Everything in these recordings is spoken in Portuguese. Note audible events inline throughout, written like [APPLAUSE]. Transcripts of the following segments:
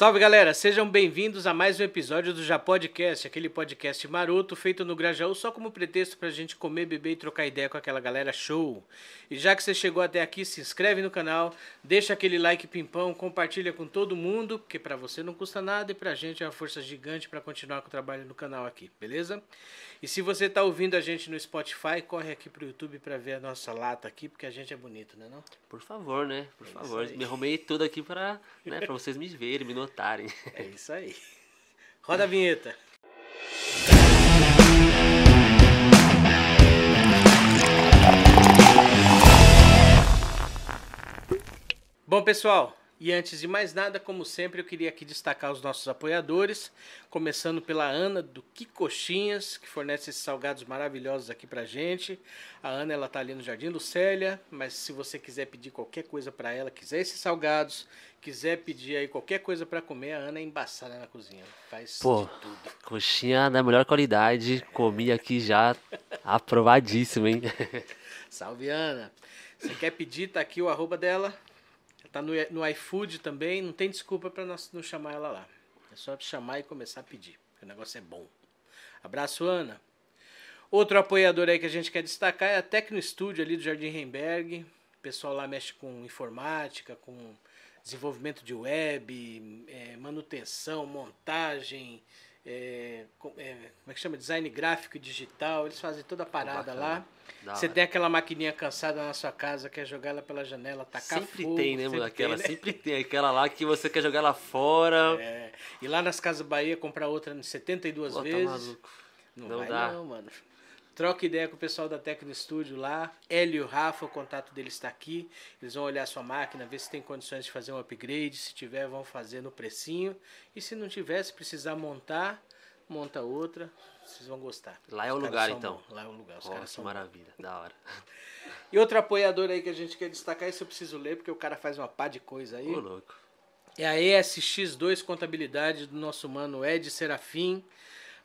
Salve galera, sejam bem-vindos a mais um episódio do Já Podcast, aquele podcast maroto feito no Grajaú só como pretexto pra gente comer, beber e trocar ideia com aquela galera show. E já que você chegou até aqui, se inscreve no canal, deixa aquele like pimpão, compartilha com todo mundo, porque pra você não custa nada e pra gente é uma força gigante para continuar com o trabalho no canal aqui, beleza? E se você tá ouvindo a gente no Spotify, corre aqui pro YouTube pra ver a nossa lata aqui, porque a gente é bonito, né não? Por favor, né? Por é favor, me arrumei tudo aqui pra, né, pra vocês me verem, me lotarem. É isso aí. [LAUGHS] Roda a vinheta. Bom, pessoal, e antes de mais nada, como sempre, eu queria aqui destacar os nossos apoiadores, começando pela Ana do Coxinhas que fornece esses salgados maravilhosos aqui pra gente. A Ana, ela tá ali no Jardim do Célia, mas se você quiser pedir qualquer coisa para ela, quiser esses salgados, quiser pedir aí qualquer coisa para comer, a Ana é embaçada na cozinha. Faz Pô, tudo. Coxinha da melhor qualidade, é. comi aqui já, aprovadíssimo, hein? [LAUGHS] Salve, Ana. Você quer pedir, tá aqui o arroba dela? Tá no, no iFood também, não tem desculpa para nós não chamar ela lá. É só chamar e começar a pedir. O negócio é bom. Abraço, Ana. Outro apoiador aí que a gente quer destacar é a Tecno Studio ali do Jardim Remberg. O pessoal lá mexe com informática, com desenvolvimento de web, é, manutenção, montagem, é, é, como é que chama? Design gráfico e digital. Eles fazem toda a parada lá. você tem aquela maquininha cansada na sua casa, quer jogar ela pela janela, tacar sempre fogo. Tem, né, sempre aquela tem, né? Sempre tem aquela lá que você quer jogar ela fora. É. E lá nas Casas Bahia, comprar outra 72 Pô, tá vezes. Tá maluco. Não, não dá. não, mano. Troca ideia com o pessoal da Tecno Studio lá. Hélio Rafa, o contato dele está aqui. Eles vão olhar a sua máquina, ver se tem condições de fazer um upgrade. Se tiver, vão fazer no precinho. E se não tiver, se precisar montar, monta outra. Vocês vão gostar. Lá é o lugar, então. Bons. Lá é o lugar. Os caras são maravilha. Bons. Da hora. E outro apoiador aí que a gente quer destacar, isso eu preciso ler, porque o cara faz uma pá de coisa aí. Ô, louco. É a ESX2 Contabilidade do nosso mano Ed Serafim.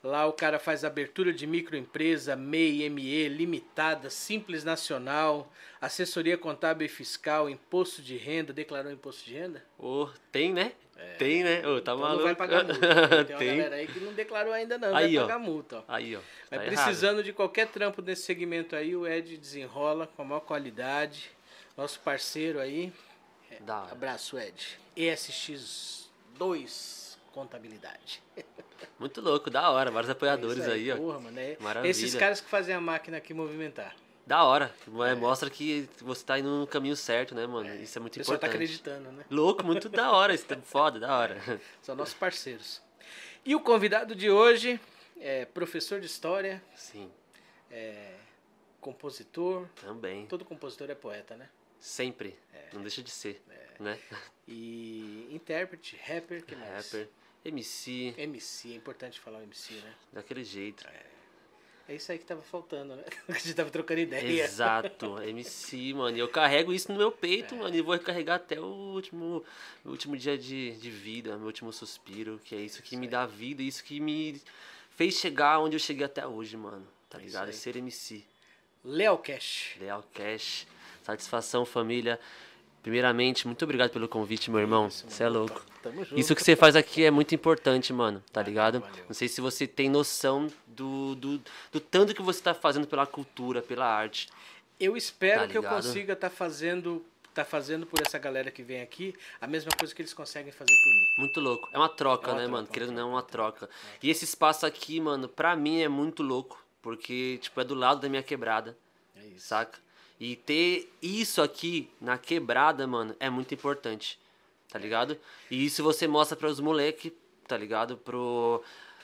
Lá o cara faz abertura de microempresa, MEI, ME, limitada, simples nacional, assessoria contábil e fiscal, imposto de renda. Declarou imposto de renda? Oh, tem, né? É. Tem, né? Oh, tá então maluco. Não vai pagar multa. Tem, [LAUGHS] né? tem uma galera aí que não declarou ainda não, aí, vai ó. pagar multa. Ó. Aí, ó. Tá Mas precisando de qualquer trampo nesse segmento aí, o Ed desenrola com a maior qualidade. Nosso parceiro aí. Dá. Abraço, Ed. ESX2 Contabilidade. [LAUGHS] Muito louco, da hora. Vários apoiadores é aí, aí, ó. Porra, mano, é Maravilha. Esses caras que fazem a máquina aqui movimentar. Da hora. É. é. Mostra que você tá indo no caminho certo, né, mano? É. Isso é muito tá importante. Só tá acreditando, né? Louco, muito da hora. Isso tá [LAUGHS] foda, da hora. São nossos parceiros. E o convidado de hoje é professor de história. Sim. É compositor. Também. Todo compositor é poeta, né? Sempre. É. Não deixa de ser, é. né? E intérprete, rapper, que mais? Rapper. MC. MC, é importante falar o MC, né? Daquele jeito. É, é isso aí que tava faltando, né? [LAUGHS] a gente tava trocando ideia. Exato, MC, mano. E eu carrego isso no meu peito, é. mano. E vou carregar até o último, meu último dia de, de vida, meu último suspiro. Que é isso que isso me aí. dá vida, isso que me fez chegar onde eu cheguei até hoje, mano. Tá é ligado? Ser MC. Léo Cash. Léo Cash. Satisfação, família. Primeiramente, muito obrigado pelo convite, meu irmão. Você é louco. Tamo junto. Isso que você faz aqui é muito importante, mano, tá ligado? Não sei se você tem noção do, do, do tanto que você tá fazendo pela cultura, pela arte. Eu espero tá que eu consiga estar tá fazendo tá fazendo por essa galera que vem aqui a mesma coisa que eles conseguem fazer por mim. Muito louco. É uma troca, é uma né, troca, mano? Querendo ou não, é uma troca. E esse espaço aqui, mano, pra mim é muito louco. Porque, tipo, é do lado da minha quebrada. É isso. Saca? E ter isso aqui na quebrada, mano, é muito importante. Tá ligado? E isso você mostra para os moleques, tá ligado? Pro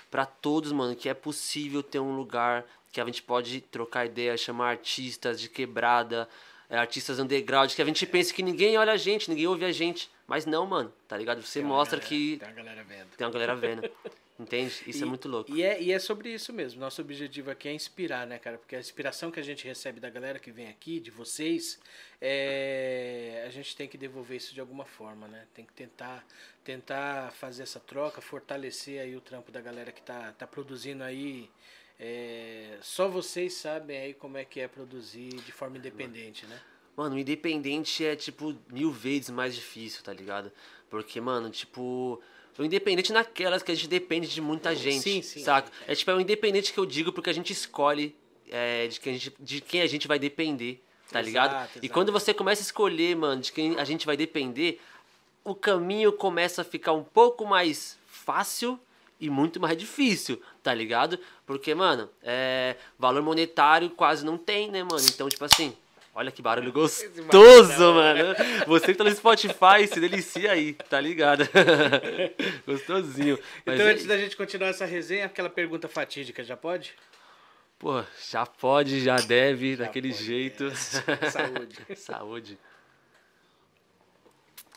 para todos, mano, que é possível ter um lugar que a gente pode trocar ideia, chamar artistas de quebrada, é, artistas underground, que a gente pensa que ninguém olha a gente, ninguém ouve a gente. Mas não, mano, tá ligado? Você tem mostra galera, que. Tem uma galera vendo. Tem uma galera vendo. [LAUGHS] Entende? Isso é e, é muito louco. E é, e é sobre isso mesmo. Nosso objetivo aqui é inspirar, né, cara? Porque a inspiração que a gente recebe da galera que vem aqui, de vocês, é... a gente tem que devolver isso de alguma forma, né? Tem que tentar, tentar fazer essa troca, fortalecer aí o trampo da galera que tá, tá produzindo aí. É... Só vocês sabem aí como é que é produzir de forma independente, né? Mano, independente é, tipo, mil vezes mais difícil, tá ligado? Porque, mano, tipo o é independente naquelas que a gente depende de muita gente, sim, sim, saca? É tipo, é o independente que eu digo porque a gente escolhe é, de, quem a gente, de quem a gente vai depender, tá exato, ligado? Exato. E quando você começa a escolher, mano, de quem a gente vai depender, o caminho começa a ficar um pouco mais fácil e muito mais difícil, tá ligado? Porque, mano, é, valor monetário quase não tem, né, mano? Então, tipo assim, Olha que barulho [LAUGHS] gostoso, mano. Você que tá no Spotify, se delicia aí, tá ligado? [LAUGHS] Gostosinho. Mas então, é antes aí... da gente continuar essa resenha, aquela pergunta fatídica, já pode? Pô, já pode, já deve, já daquele pode, jeito. É. Saúde. [LAUGHS] Saúde.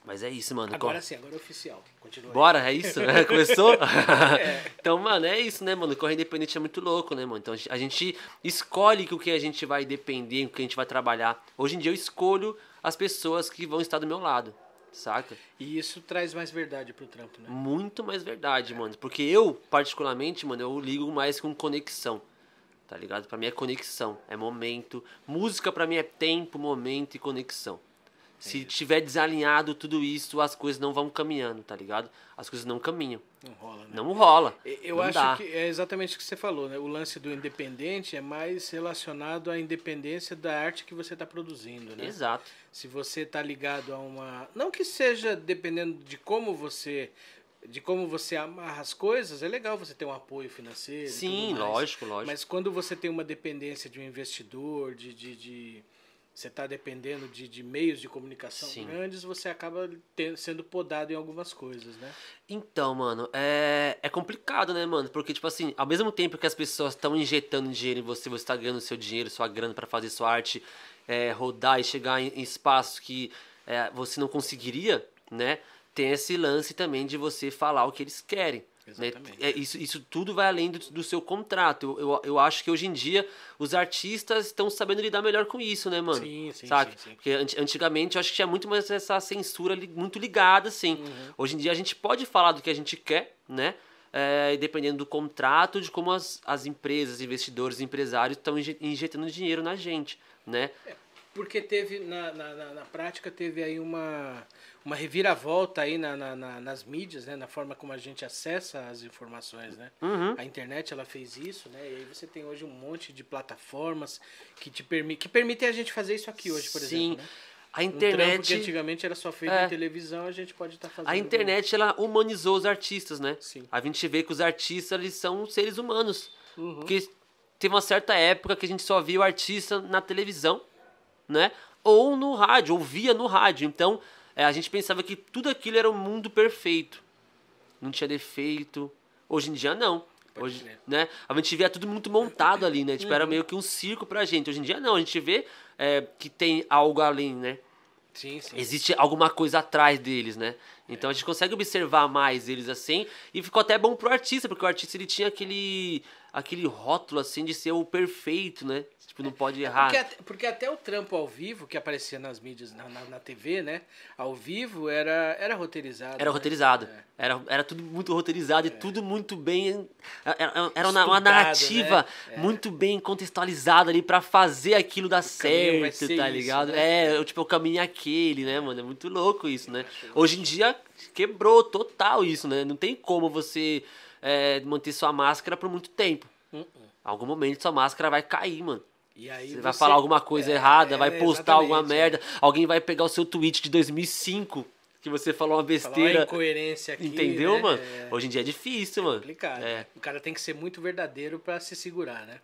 Mas é isso, mano. Agora Cor... sim, agora é oficial. Continua. Bora, é isso? É, começou? [LAUGHS] [LAUGHS] é. Então, mano, é isso, né, mano? Correr independente é muito louco, né, mano? Então a gente escolhe o que a gente vai depender, o que a gente vai trabalhar. Hoje em dia eu escolho as pessoas que vão estar do meu lado, saca? E isso traz mais verdade pro trampo, né? Muito mais verdade, é. mano. Porque eu, particularmente, mano, eu ligo mais com conexão tá ligado? Para mim é conexão, é momento. Música para mim é tempo, momento e conexão. Se tiver desalinhado tudo isso, as coisas não vão caminhando, tá ligado? As coisas não caminham. Não rola, né? Não rola. Eu não acho dá. que é exatamente o que você falou, né? O lance do independente é mais relacionado à independência da arte que você está produzindo, né? Exato. Se você está ligado a uma. Não que seja dependendo de como você de como você amarra as coisas, é legal você ter um apoio financeiro. Sim, lógico, lógico. Mas quando você tem uma dependência de um investidor, de, de, de, você está dependendo de, de meios de comunicação Sim. grandes, você acaba tendo, sendo podado em algumas coisas, né? Então, mano, é, é complicado, né, mano? Porque, tipo assim, ao mesmo tempo que as pessoas estão injetando dinheiro em você, você está ganhando seu dinheiro, sua grana para fazer sua arte é, rodar e chegar em, em espaços que é, você não conseguiria, né? Tem esse lance também de você falar o que eles querem. Né? Exatamente. É, isso, isso tudo vai além do, do seu contrato. Eu, eu, eu, acho que hoje em dia os artistas estão sabendo lidar melhor com isso, né, mano? Sim, sim, Saca? sim, sim. Porque an antigamente eu acho que tinha muito mais essa censura li muito ligada, assim. Uhum. Hoje em dia a gente pode falar do que a gente quer, né? É, dependendo do contrato, de como as, as empresas, investidores, empresários estão injetando dinheiro na gente, né? É, porque teve, na, na, na, na prática, teve aí uma, uma reviravolta aí na, na, na, nas mídias, né? Na forma como a gente acessa as informações, né? Uhum. A internet, ela fez isso, né? E aí você tem hoje um monte de plataformas que te permi que permitem a gente fazer isso aqui hoje, por Sim. exemplo, né? A internet. Um que antigamente era só feito é, em televisão, a gente pode estar tá fazendo. A internet, ela humanizou os artistas, né? Sim. A gente vê que os artistas, eles são seres humanos. Uhum. Porque teve uma certa época que a gente só via o artista na televisão né? Ou no rádio, ouvia no rádio. Então, é, a gente pensava que tudo aquilo era o um mundo perfeito. Não tinha defeito. Hoje em dia, não. Hoje, né? A gente via tudo muito montado ali, né? Tipo, era uhum. meio que um circo pra gente. Hoje em dia, não. A gente vê é, que tem algo além, né? Sim, sim. Existe alguma coisa atrás deles, né? Então é. a gente consegue observar mais eles assim. E ficou até bom pro artista, porque o artista ele tinha aquele aquele rótulo assim de ser o perfeito, né? Tipo, não pode é, errar. Porque, porque até o trampo ao vivo, que aparecia nas mídias, na, na, na TV, né? Ao vivo era, era roteirizado. Era né? roteirizado. É. Era, era tudo muito roteirizado é. e tudo muito bem. Era, é, é, era uma, né? narrativa né? é. muito bem contextualizada ali para fazer aquilo dar o certo, tá isso, ligado? Né? É, tipo, o caminho é aquele, né, mano? É muito louco isso, né? Hoje em dia quebrou total isso, né? Não tem como você é, manter sua máscara por muito tempo. Uh Algum momento sua máscara vai cair, mano. E aí você, vai falar alguma coisa é, errada, é, vai postar alguma merda, alguém vai pegar o seu tweet de 2005 que você falou uma besteira. Falar uma incoerência aqui, Entendeu, né? mano? É... Hoje em dia é difícil, é mano. Complicado. É. O cara tem que ser muito verdadeiro para se segurar, né?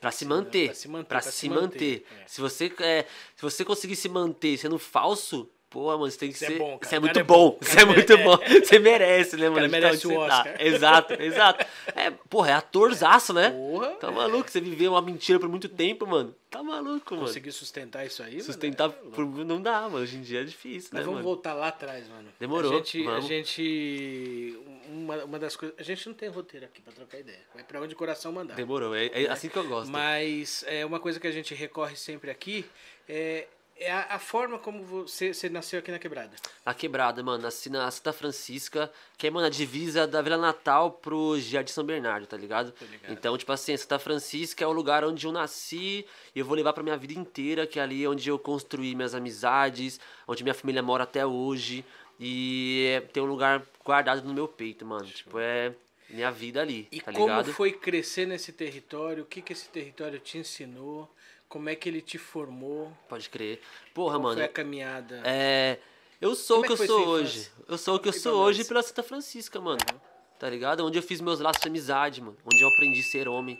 Pra se manter. Pra se manter. Pra, pra se, se manter. manter. É. Se, você, é, se você conseguir se manter sendo falso, Pô, mano, você tem que é ser. Você é, é, é bom, cara. é muito bom. Você é, muito bom. Você merece, né, [LAUGHS] mano? Cara, merece o Oscar. Tá. [LAUGHS] Exato, exato. É, porra, é atorzaço, né? Porra. Tá maluco? Você viveu uma mentira por muito tempo, mano. Tá maluco, mano. Conseguir sustentar isso aí, Sustentar mano, é por... não dá, mano. Hoje em dia é difícil, Mas né, vamos mano? voltar lá atrás, mano. Demorou. A gente. Vamos. A gente uma, uma das coisas. A gente não tem roteiro aqui pra trocar ideia. Vai pra onde o coração mandar. Demorou. É, é assim que eu gosto. Mas é uma coisa que a gente recorre sempre aqui é é a, a, forma como você, você nasceu aqui na Quebrada. A Quebrada, mano, nasci na Santa Francisca, que é, mano, a divisa da Vila Natal pro Jardim São Bernardo, tá ligado? ligado? Então, tipo assim, Santa Francisca é o lugar onde eu nasci e eu vou levar pra minha vida inteira, que é ali onde eu construí minhas amizades, onde minha família mora até hoje. E é, tem um lugar guardado no meu peito, mano. Tipo, é minha vida ali, e tá ligado? E como foi crescer nesse território? O que, que esse território te ensinou? Como é que ele te formou? Pode crer. Porra, Qual mano. Foi a caminhada. É. Eu sou o é que, eu sou hoje. Eu sou o que eu sou hoje pela Santa Francisca, mano. Uhum. Tá ligado? Onde eu fiz meus laços de amizade, mano. Onde eu aprendi a ser homem.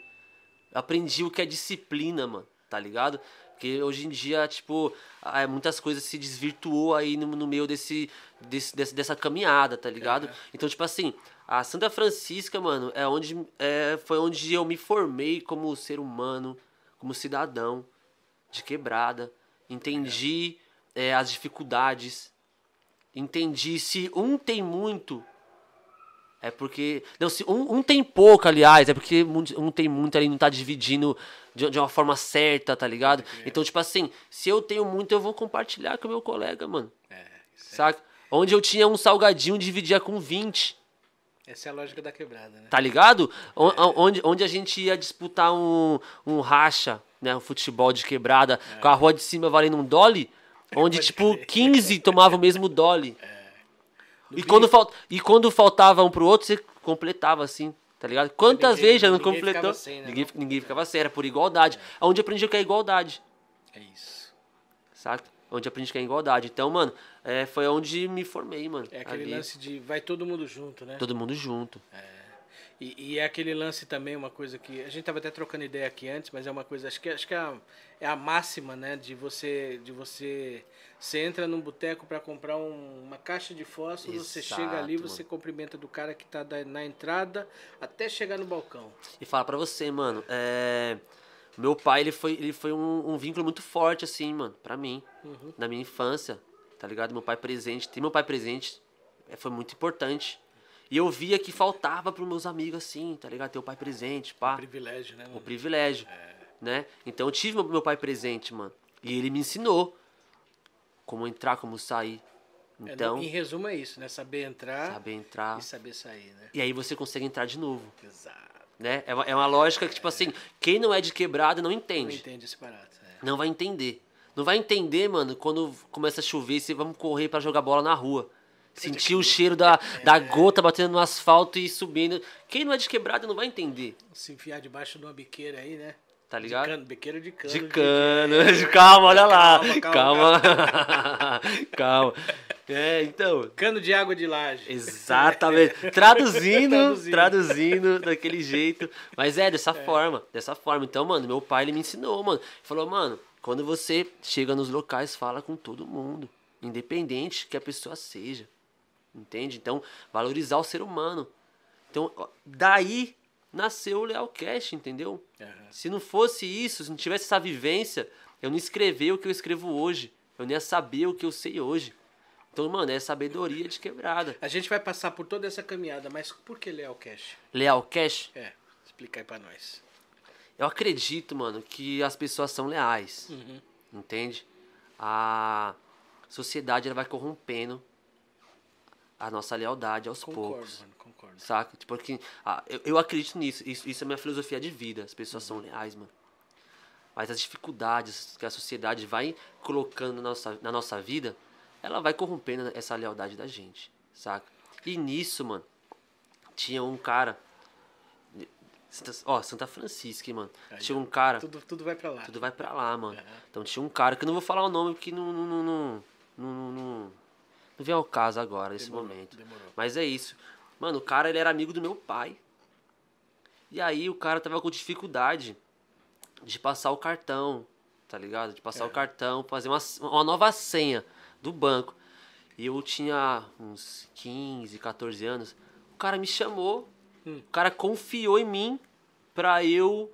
aprendi o que é disciplina, mano. Tá ligado? Porque hoje em dia, tipo, é, muitas coisas se desvirtuou aí no, no meio desse, desse, dessa caminhada, tá ligado? É. Então, tipo assim, a Santa Francisca, mano, é onde é, foi onde eu me formei como ser humano, como cidadão de quebrada, entendi é, as dificuldades, entendi se um tem muito é porque. Não, se um, um, tem pouco, aliás, é porque um tem muito ali, não tá dividindo de, de uma forma certa, tá ligado? É. Então, tipo assim, se eu tenho muito, eu vou compartilhar com o meu colega, mano. É. é Saca? Onde eu tinha um salgadinho, dividia com 20. Essa é a lógica da quebrada, né? Tá ligado? é. Onde, onde a gente ia disputar um, um racha, né? Um futebol de quebrada, é. com a rua de cima valendo um dolly, [LAUGHS] onde, tipo, 15 tomava o mesmo dolly. É. E quando, e quando faltava um pro outro, você completava assim, tá ligado? Quantas ninguém, vezes já não completou? Ficava sem, né? ninguém, ninguém é. ficava sem, era por igualdade. É. Onde aprendi o que é igualdade. É isso. Saca? Onde aprendi que é igualdade. Então, mano, é, foi onde me formei, mano. É aquele ali. lance de vai todo mundo junto, né? Todo mundo junto. É. E, e, é aquele lance também, uma coisa que. A gente tava até trocando ideia aqui antes, mas é uma coisa, acho que, acho que é, a, é a máxima, né? De você. De você. Você entra num boteco para comprar um, uma caixa de fósforo, Exato, você chega ali, mano. você cumprimenta do cara que tá da, na entrada até chegar no balcão. E fala para você, mano, é meu pai, ele foi, ele foi um, um vínculo muito forte, assim, mano, pra mim. Uhum. Na minha infância, tá ligado? Meu pai presente. Ter meu pai presente é, foi muito importante. E eu via que faltava pros meus amigos, assim, tá ligado? Ter o pai presente, pá. O privilégio, né? Mano? O privilégio, é. né? Então eu tive meu pai presente, mano. E ele me ensinou como entrar, como sair. É, então, é, em resumo é isso, né? Saber entrar, saber entrar e saber sair, né? E aí você consegue entrar de novo. Exato. Né? É, uma, é uma lógica que, tipo assim, quem não é de quebrado não entende. Não entende esse barato. É. Não vai entender. Não vai entender, mano, quando começa a chover, se vamos correr para jogar bola na rua. Sentir o cheiro da, é, da gota batendo no asfalto e subindo. Quem não é de quebrado não vai entender. Se enfiar debaixo de uma biqueira aí, né? Tá ligado? De cano, de cano. De cano. De [LAUGHS] Calma, olha lá. Calma. Calma. calma. calma. [LAUGHS] É, então. Cano de água de laje. Exatamente. [LAUGHS] Traduzindo, traduzindo, traduzindo daquele jeito. Mas é, dessa é. forma, dessa forma. Então, mano, meu pai ele me ensinou, mano. Falou, mano, quando você chega nos locais, fala com todo mundo. Independente que a pessoa seja. Entende? Então, valorizar o ser humano. Então, daí nasceu o Leal Cash, entendeu? Uhum. Se não fosse isso, se não tivesse essa vivência, eu não escrever o que eu escrevo hoje. Eu não ia saber o que eu sei hoje. Então, mano, é sabedoria de quebrada. A gente vai passar por toda essa caminhada, mas por que Leal Cash? Leal Cash? É, explica aí pra nós. Eu acredito, mano, que as pessoas são leais. Uhum. Entende? A sociedade ela vai corrompendo a nossa lealdade aos concordo, poucos. Mano, concordo. Saca? Tipo, porque, ah, eu, eu acredito nisso. Isso, isso é minha filosofia de vida. As pessoas uhum. são leais, mano. Mas as dificuldades que a sociedade vai colocando na nossa, na nossa vida ela vai corrompendo essa lealdade da gente, saca? E nisso, mano, tinha um cara. Santa, ó, Santa Francisca, mano. Aí, tinha um cara. Tudo, tudo vai pra lá. Tudo vai pra lá, mano. Uhum. Então tinha um cara que eu não vou falar o nome porque não. Não, não, não, não, não, não vem ao caso agora, nesse demorou, momento. Demorou. Mas é isso. Mano, o cara ele era amigo do meu pai. E aí o cara tava com dificuldade de passar o cartão, tá ligado? De passar é. o cartão, fazer uma, uma nova senha do banco. E eu tinha uns 15, 14 anos. O cara me chamou, hum. o cara confiou em mim pra eu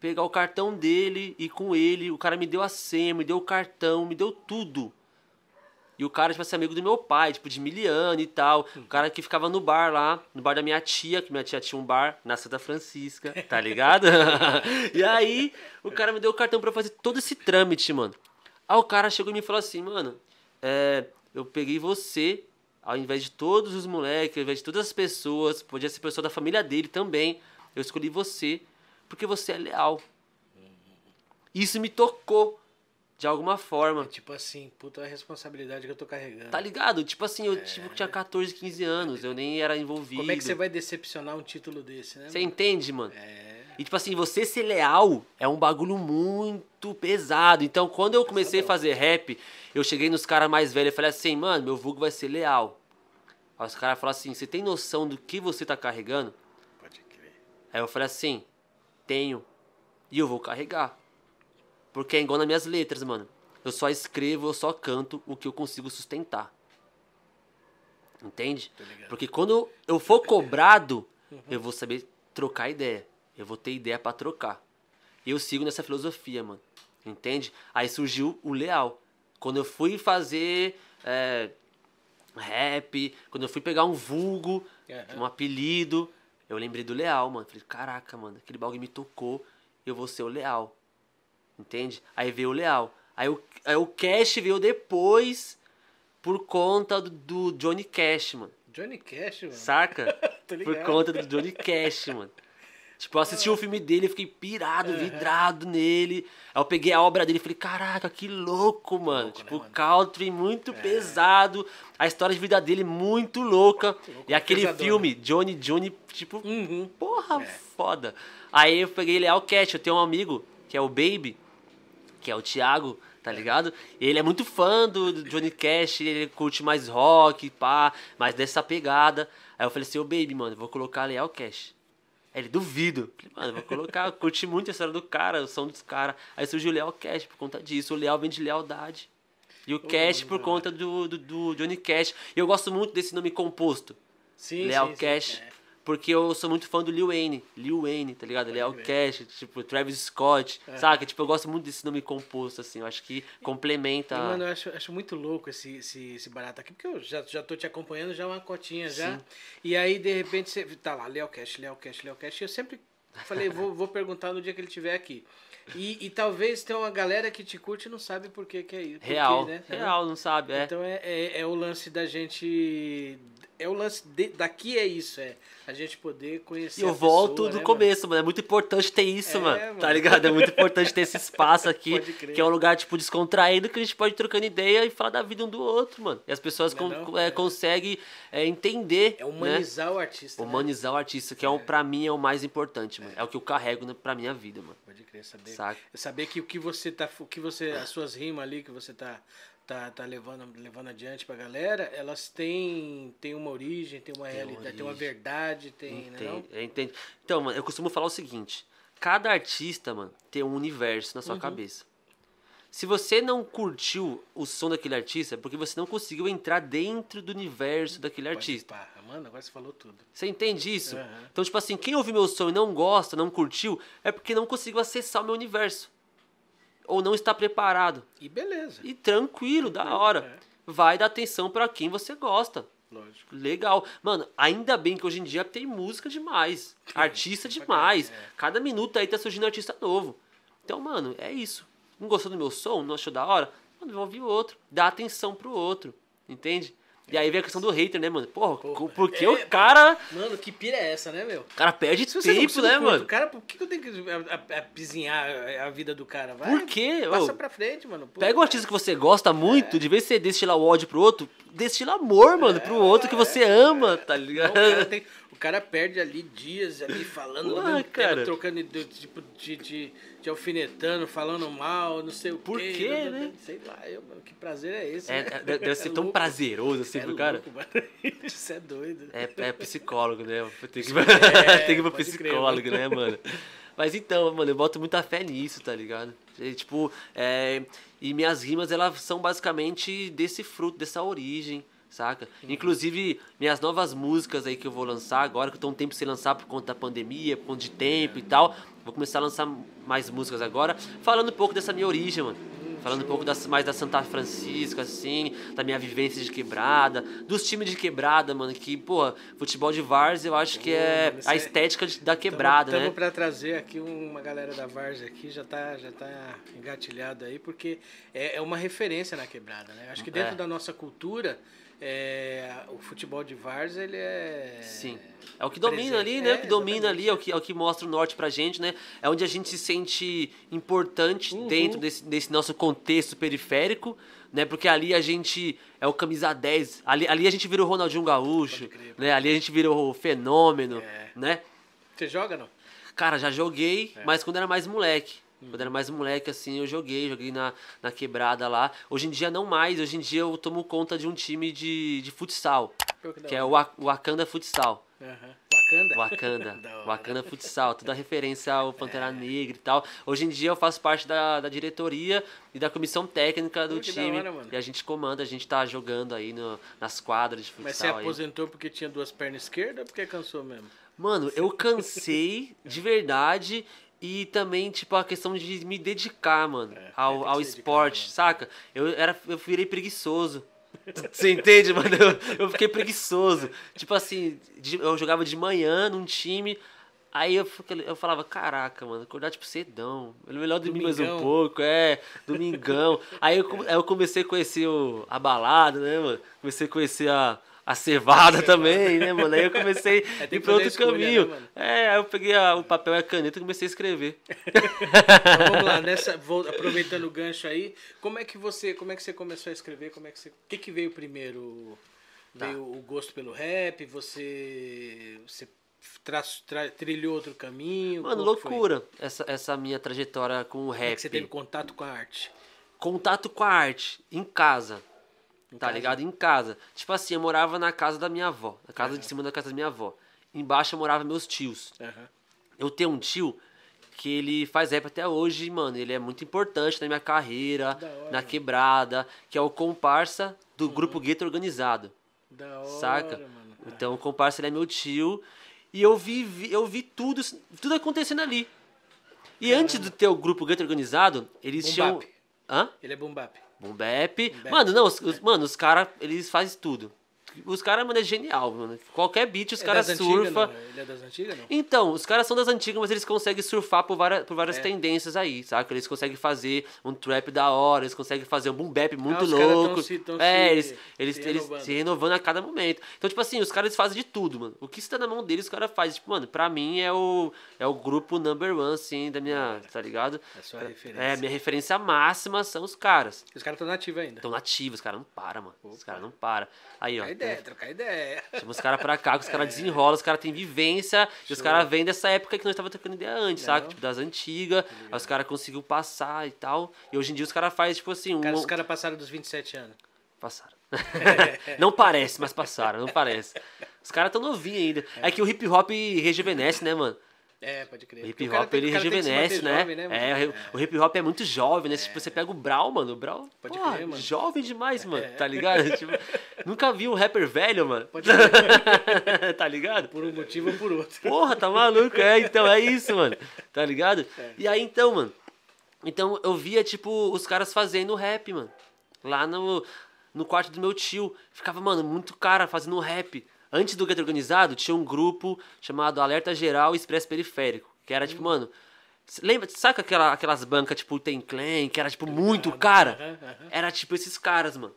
pegar o cartão dele e com ele. O cara me deu a senha, me deu o cartão, me deu tudo. E o cara, tipo assim, amigo do meu pai, tipo, de Miliano e tal. Hum. O cara que ficava no bar lá, no bar da minha tia, que minha tia tinha um bar na Santa Francisca, tá ligado? [LAUGHS] e aí, o cara me deu o cartão pra fazer todo esse trâmite, mano. Aí o cara chegou e me falou assim, mano, é, eu peguei você, ao invés de todos os moleques, ao invés de todas as pessoas, podia ser pessoa da família dele também, eu escolhi você porque você é leal. Isso me tocou de alguma forma. É tipo assim, puta é a responsabilidade que eu tô carregando. Tá ligado? Tipo assim, eu é. tipo, tinha 14, 15 anos, eu nem era envolvido. Como é que você vai decepcionar um título desse, né? Você entende, mano? É. E tipo assim, você ser leal é um bagulho muito pesado. Então, quando eu é comecei a fazer rap, eu cheguei nos caras mais velhos e falei assim, mano, meu vulgo vai ser leal. Aí os caras falaram assim, você tem noção do que você tá carregando? Pode crer. Aí eu falei assim, tenho. E eu vou carregar. Porque é igual nas minhas letras, mano. Eu só escrevo, eu só canto o que eu consigo sustentar. Entende? Porque quando eu for cobrado, eu vou saber trocar ideia eu vou ter ideia para trocar. Eu sigo nessa filosofia, mano. Entende? Aí surgiu o Leal. Quando eu fui fazer é, rap, quando eu fui pegar um vulgo, uhum. um apelido, eu lembrei do Leal, mano. Falei, caraca, mano, aquele bagulho me tocou, eu vou ser o Leal. Entende? Aí veio o Leal. Aí o, aí o Cash veio depois por conta do, do Johnny Cash, mano. Johnny Cash, mano? Saca? [LAUGHS] por conta do Johnny Cash, mano. Tipo, eu assisti o um é. filme dele, fiquei pirado, vidrado nele. Aí eu peguei a obra dele e falei, caraca, que louco, mano. Louco, né, tipo, né, mano? country muito é. pesado. A história de vida dele muito louca. Louco, e é aquele pesador, filme, né? Johnny Johnny, tipo, uhum. porra, foda. Aí eu peguei ele, é Cat, eu tenho um amigo, que é o Baby, que é o Thiago tá ligado? Ele é muito fã do, do, Johnny Cash, ele curte mais rock, pá, mais dessa pegada. Aí eu falei assim, ô oh, baby, mano, vou colocar Leal Cash. É, ele, duvido. Falei, mano, vou colocar. [LAUGHS] curti muito a história do cara, o som dos caras. Aí surgiu o Leal Cash por conta disso. O Leal vem de lealdade. E o oh, Cash por conta do, do, do Johnny Cash. E eu gosto muito desse nome composto. Sim, Leal sim, Cash. Sim, é. Porque eu sou muito fã do Lil Wayne. Lil Wayne, tá ligado? Ele é o Cash, tipo, Travis Scott, é. saca? Tipo, eu gosto muito desse nome composto, assim. Eu acho que complementa. E, mano, eu acho, acho muito louco esse, esse, esse barato aqui, porque eu já, já tô te acompanhando já uma cotinha Sim. já. E aí, de repente, você. Tá lá, Léo Cash, Léo Cash, Léo Cash. E eu sempre falei, vou, vou perguntar no dia que ele estiver aqui. E, e, talvez tenha uma galera que te curte e não sabe por que, que é isso. Real, né? real, não sabe. É. Então é, é, é, o lance da gente é o lance de, daqui é isso, é a gente poder conhecer. E eu volto pessoa, do né, começo, mano? É muito importante ter isso, é, mano, Tá ligado? É muito importante ter esse espaço [LAUGHS] aqui, que é um lugar tipo descontraído que a gente pode ir trocando ideia e falar da vida um do outro, mano. E as pessoas é con é, é, conseguem é, entender. É né? humanizar né? o artista. Né? Humanizar né? o artista, que é, é um, para mim é o mais importante, mano. É, é o que eu carrego né, para minha vida, mano. Pode crer, saber. Saca? Saber que o que você tá, o que você, as suas rimas ali que você tá tá, tá levando, levando adiante pra galera, elas têm, têm uma origem, têm uma tem realidade, tem uma verdade, tem. Né, Entendo, Então, mano, eu costumo falar o seguinte: cada artista, mano, tem um universo na sua uhum. cabeça. Se você não curtiu o som daquele artista, é porque você não conseguiu entrar dentro do universo daquele Pode artista. Pá. Mano, agora você falou tudo. Você entende isso? Uhum. Então, tipo assim, quem ouviu meu som e não gosta, não curtiu, é porque não conseguiu acessar o meu universo ou não está preparado. E beleza. E tranquilo, da hora. É. Vai dar atenção para quem você gosta. Lógico. Legal. Mano, ainda bem que hoje em dia tem música demais. [LAUGHS] artista demais. É. Cada minuto aí tá surgindo um artista novo. Então, mano, é isso. Não gostou do meu som? Não achou da hora? Mano, vou ouvir outro. Dá atenção pro outro. Entende? E aí vem a questão do hater, né, mano? Porra, Porra. porque é, o é, cara. Mano, que pira é essa, né, meu? O cara perde você tempo, né, mano? O cara, por que, eu tenho que é, é, apizinhar a, a, a, vida do cara? Vai, por quê? Passa Ô, pra frente, mano. Pega um artista que você gosta muito, é. de vez em você destilar o ódio pro outro, destila amor, mano, é, pro outro que você ama, tá ligado? Não, tem... O cara perde ali dias ali falando, cara. trocando de, tipo, de, de, de, alfinetando, falando mal, não sei o Por quê. Por quê, né? sei lá, eu, mano, que prazer é esse? É, né? Deve ser [LAUGHS] é assim, tão louco. prazeroso assim é pro cara. [LAUGHS] Isso é doido. É, é psicólogo, né? Tem que, [LAUGHS] é, tem que ir pro psicólogo, crer, né, mano? Mas então, mano, eu boto muita fé nisso, tá ligado? E, tipo, é, e minhas rimas, elas são basicamente desse fruto, dessa origem saca? Inclusive, minhas novas músicas aí que eu vou lançar agora, que eu tô um tempo sem lançar por conta da pandemia, por conta de tempo e é. tal. Vou começar a lançar mais músicas agora, falando um pouco dessa minha origem, mano. Falando um pouco das, mais da Santa Francisca, assim, da minha vivência de quebrada, dos times de quebrada, mano, que, porra, futebol de Vars eu acho que é a estética da quebrada, tamo, tamo né? para trazer aqui uma galera da Vars aqui, já tá, já tá engatilhado aí, porque é, é uma referência na quebrada, né? Acho que é. dentro é. da nossa cultura, é, o futebol de Vars, ele é. Sim. É o que domina presente. ali, né? É, o que é, domina exatamente. ali, é o que, é o que mostra o norte pra gente, né? É onde a gente se sente importante uhum. dentro desse, desse nosso contexto periférico, né? Porque ali a gente é o camisa 10. Ali, ali a gente vira o Ronaldinho Gaúcho, crer, né? Ali a gente vira o fenômeno, é. né? Você joga, não? Cara, já joguei, é. mas quando era mais moleque. Quando era mais moleque, assim, eu joguei, joguei na, na quebrada lá. Hoje em dia não mais, hoje em dia eu tomo conta de um time de, de futsal. Que, que é o Wakanda Futsal. Uhum. Wakanda? Wakanda. [LAUGHS] Wakanda Futsal, toda referência ao Pantera é. Negra e tal. Hoje em dia eu faço parte da, da diretoria e da comissão técnica do que time. Hora, e a gente comanda, a gente tá jogando aí no, nas quadras de futsal. Mas você aposentou porque tinha duas pernas esquerdas ou porque cansou mesmo? Mano, eu cansei de verdade e também, tipo, a questão de me dedicar, mano, é, ao, é, ao esporte, dedicar, saca? Eu, era, eu virei preguiçoso. [LAUGHS] Você entende, mano? Eu, eu fiquei preguiçoso. tipo assim, de, eu jogava de manhã num time, Aí eu, eu falava, caraca, mano, acordar tipo cedão. É melhor dormir domingão. mais um pouco, é, domingão. aí, eu, [LAUGHS] aí eu comecei a conhecer o, a balada, né, mano? Comecei a conhecer a, a cevada também, né, mano? Aí eu comecei [LAUGHS] é, ir para outro escolha, caminho. Né, é, aí eu peguei a, o papel e a caneta e comecei a escrever. [LAUGHS] então, vamos lá, nessa, vou, aproveitando o gancho aí, como é que você, como é que você começou a escrever? Como é que você, o que que veio primeiro? Tá. Veio o gosto pelo rap, você você tra, tra, trilhou outro caminho? Mano, loucura essa essa minha trajetória com o rap. Como é que você teve contato com a arte? Contato com a arte em casa em tá casa. ligado? Em casa. Tipo assim, eu morava na casa da minha avó. Na casa uhum. de cima da casa da minha avó. Embaixo eu morava meus tios. Uhum. Eu tenho um tio que ele faz rap até hoje, mano. Ele é muito importante na minha carreira, hora, na quebrada, que é o comparsa do uhum. grupo Gueto Organizado. Da hora, saca? Mano. Então o comparsa ele é meu tio. E eu vi, eu vi tudo, tudo acontecendo ali. E Caramba. antes do teu grupo Gueto Organizado, eles tinham. Bap. Hã? Ele é bumbap Boom Mano, não, os, os mano, os caras, eles fazem tudo. Os caras, mano, é genial, mano. Qualquer beat, os é caras surfam. Ele é das antigas, não? Então, os caras são das antigas, mas eles conseguem surfar por várias, por várias é. tendências aí, saca? Eles conseguem fazer um trap da hora, eles conseguem fazer um boom bap muito ah, louco. Tão se, tão é, se, eles, eles, se renovando. eles se renovando a cada momento. Então, tipo assim, os caras fazem de tudo, mano. O que está na mão deles, os caras fazem. Tipo, mano, pra mim é o, é o grupo number one, assim, da minha. Tá ligado? É sua referência. É, minha referência máxima são os caras. Os caras estão nativos ainda. Estão nativos, os caras não param, mano. Opa. Os caras não param. Aí, ó. Aí ideia, né? trocar ideia. [LAUGHS] Chama os caras pra cá, que os caras é. desenrolam, os caras têm vivência, Show. e os caras vêm dessa época que nós tava trocando ideia antes, sabe? Tipo, das antigas, aí os caras conseguiu passar e tal. E hoje em dia os caras fazem, tipo assim... Um... Cara, os caras passaram dos 27 anos. Passaram. [LAUGHS] não parece, mas passaram, não parece. Os caras tão novinhos ainda. É. é que o hip hop rejuvenesce, né, mano? É, pode crer. O hip hop tem, ele rejuvenesce, né? Jovem, né é, é, o hip hop é muito jovem, né? É. Tipo, você pega o Brau, mano. O Brau, pode crer, mano. jovem demais, mano, é. tá ligado? [LAUGHS] tipo, Nunca vi um rapper velho, mano. Pode [LAUGHS] Tá ligado? Por um motivo ou por outro. Porra, tá maluco? É, então, é isso, mano. Tá ligado? É. E aí, então, mano. Então, eu via, tipo, os caras fazendo rap, mano. Lá no, no quarto do meu tio. Ficava, mano, muito cara fazendo rap. Antes do gueto organizado, tinha um grupo chamado Alerta Geral Expresso Periférico. Que era, tipo, hum. tipo, mano, Lembra, saca aquela, aquelas bancas, tipo, Tem Clan, que era, tipo, muito cara? Era, tipo, esses caras, mano.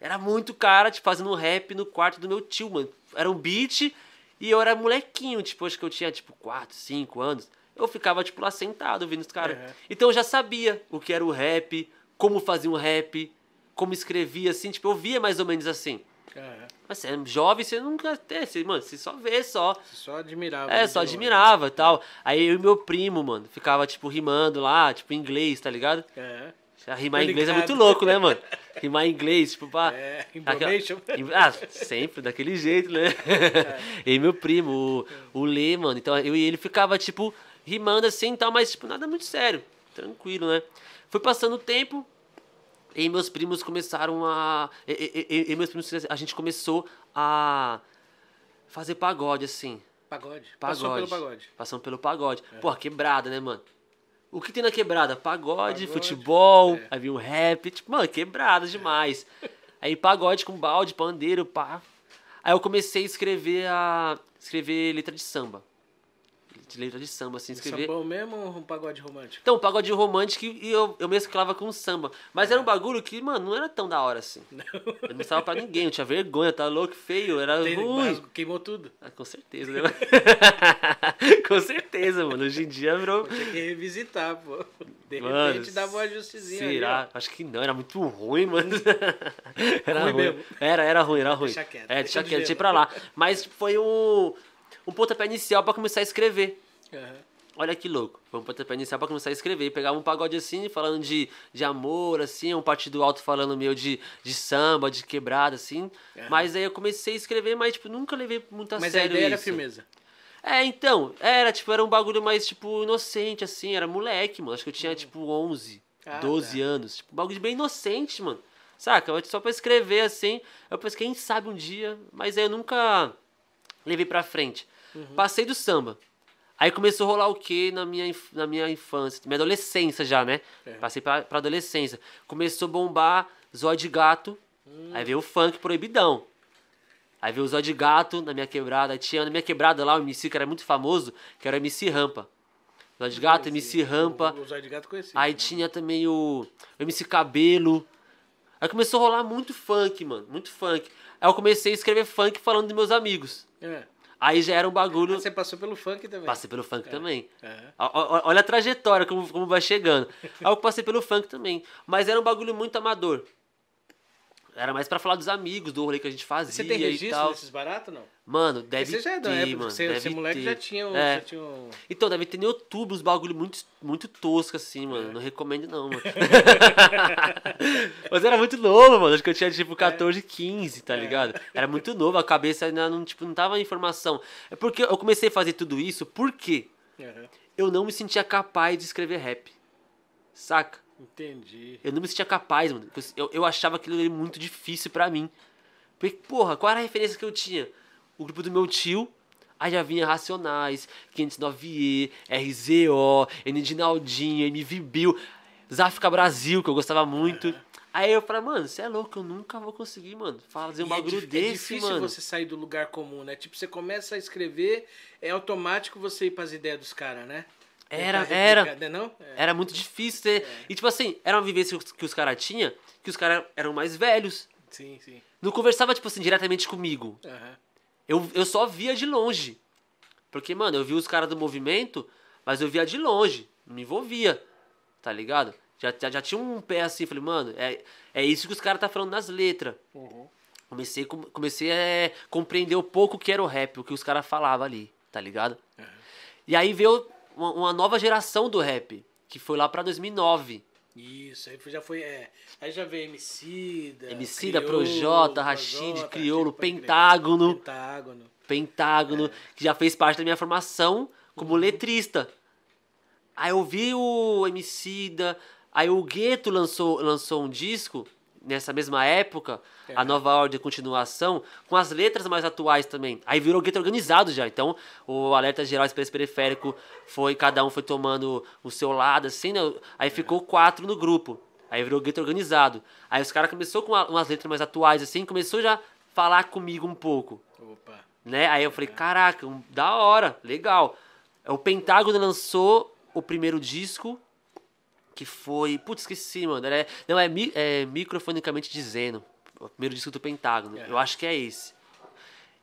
Era muito cara, tipo, fazendo rap no quarto do meu tio, mano. Era um beat e eu era molequinho, tipo, acho que eu tinha, tipo, 4, 5 anos. Eu ficava, tipo, lá sentado ouvindo os caras. É. Então eu já sabia o que era o rap, como fazia um rap, como escrevia, assim, tipo, eu via mais ou menos assim. É. Mas você é jovem, você nunca tem, você, mano, você só vê, só. Você só admirava. É, só admirava e tal. Aí eu e meu primo, mano, ficava, tipo, rimando lá, tipo, em inglês, tá ligado? É. Ah, rimar em inglês é muito louco, né, mano? Rimar em inglês, tipo, pá. É, Aquela, ah, sempre, daquele jeito, né? É. [LAUGHS] E meu primo, o, o Lê, mano. Então eu e ele ficava, tipo, rimando assim e tal, mas, tipo, nada muito sério. Tranquilo, né? Foi passando o tempo, e meus primos começaram a. E, e, e, meus primos, a gente começou a fazer pagode, assim. Pagode. pagode. Passou pelo pagode. Passando pelo pagode. É. quebrada, né, mano? O que tem na quebrada? Pagode, pagode futebol, é. havia um rap, tipo, mano, quebrada demais. É. Aí pagode com balde, pandeiro, pá. Aí eu comecei a escrever a escrever letra de samba de letra de samba, assim, escrever. Sambão mesmo ou um pagode romântico? Então, um pagode romântico e eu, eu mesclava com samba. Mas é. era um bagulho que, mano, não era tão da hora assim. Não. Eu não estava pra ninguém, eu tinha vergonha, tava tá louco, feio, era Tem, ruim. Queimou tudo. Ah, com certeza, né? [LAUGHS] com certeza, mano. Hoje em dia virou. Tinha que revisitar, pô. De mano, repente dava uma justizinha. Será? Ali, Acho que não, era muito ruim, mano. [LAUGHS] Era ruim. ruim. Era, era ruim, era ruim. Deixa quieto. É, deixa, deixa quieto, deixa pra lá. Mas foi um um pontapé inicial para começar a escrever. Uhum. Olha que louco. Foi um pontapé inicial pra começar a escrever. E pegava um pagode assim, falando de, de amor, assim, um partido alto falando meio de, de samba, de quebrada, assim. Uhum. Mas aí eu comecei a escrever, mas, tipo, nunca levei muito a mas sério Mas a ideia isso. era firmeza. É, então, era, tipo, era um bagulho mais, tipo, inocente, assim, era moleque, mano. Acho que eu tinha, uhum. tipo, 11, ah, 12 tá. anos. Tipo, um bagulho bem inocente, mano. Saca? Só pra escrever, assim. Eu pensei, quem sabe um dia. Mas aí eu nunca levei pra frente. Uhum. Passei do samba. Aí começou a rolar o que na minha, na minha infância? Minha adolescência já, né? É. Passei pra, pra adolescência. Começou a bombar Zó de Gato. Hum. Aí veio o funk proibidão. Aí veio o Zó de Gato na minha quebrada. Aí tinha na minha quebrada lá o MC que era muito famoso, que era o MC Rampa. Zó de Gato, MC Rampa. O, o Zó de Gato conhecia. Aí né? tinha também o, o MC Cabelo. Aí começou a rolar muito funk, mano. Muito funk. Aí eu comecei a escrever funk falando dos meus amigos. É. Aí já era um bagulho. Você passou pelo funk também. Passei pelo funk é. também. É. Olha a trajetória, como, como vai chegando. [LAUGHS] Aí eu passei pelo funk também. Mas era um bagulho muito amador. Era mais pra falar dos amigos, do rolê que a gente fazia. Você tem registro desses baratos não? Mano, deve já é ter, época, mano. Você, deve moleque ter. já tinha, um, é. já tinha um... Então, deve ter em outubro uns bagulho muito, muito tosco, assim, mano. É. Não recomendo, não, mano. [LAUGHS] Mas era muito novo, mano. Acho que eu tinha, tipo, 14, é. 15, tá é. ligado? Era muito novo, a cabeça ainda não, tipo, não tava em informação. É porque eu comecei a fazer tudo isso, por quê? Uhum. Eu não me sentia capaz de escrever rap. Saca? Entendi. Eu não me sentia capaz, mano. Tipo, eu, eu achava aquilo ali muito difícil para mim. Porque, porra, qual era a referência que eu tinha? O grupo do meu tio, aí já vinha Racionais, 509E, RZO, Nidinaldinho, MV Bill, Zafka Brasil, que eu gostava muito. Uhum. Aí eu falei, mano, você é louco, eu nunca vou conseguir, mano, fazer um e é bagulho é, desse, é difícil mano. você sair do lugar comum, né? Tipo, você começa a escrever, é automático você ir pras ideias dos caras, né? Era, era. Não? É. Era muito difícil ter. É. E tipo assim, era uma vivência que os caras tinham, que os caras eram mais velhos. Sim, sim. Não conversava, tipo assim, diretamente comigo. Uhum. Eu, eu só via de longe. Porque, mano, eu via os caras do movimento, mas eu via de longe. Não me envolvia. Tá ligado? Já, já, já, tinha um pé assim, falei, mano, é, é isso que os caras tá falando nas letras. Uhum. Comecei, comecei a é, compreender um pouco o que era o rap, o que os caras falavam ali, tá ligado? Uhum. E aí veio uma, uma nova geração do rap, que foi lá pra 2009. Isso, aí já foi. É, aí já veio da Emicida, Criolo, Projota, Rashid, Crioulo, Criolo, Pentágono. Pentágono. Pentágono, é. que já fez parte da minha formação como uhum. letrista. Aí eu vi o da. aí o Gueto lançou, lançou um disco nessa mesma época, é. a nova ordem de continuação, com as letras mais atuais também. Aí virou gueto organizado já. Então, o alerta geral expresso periférico foi, cada um foi tomando o seu lado, assim, né? Aí é. ficou quatro no grupo. Aí virou gueto organizado. Aí os caras começou com umas letras mais atuais, assim, começou já a falar comigo um pouco. Opa. Né? Aí eu falei, é. caraca, da hora, legal. O Pentágono lançou o primeiro disco que foi. Putz, esqueci, mano. Era, não, é, mi, é microfonicamente dizendo. O primeiro disco do Pentágono. É. Eu acho que é esse.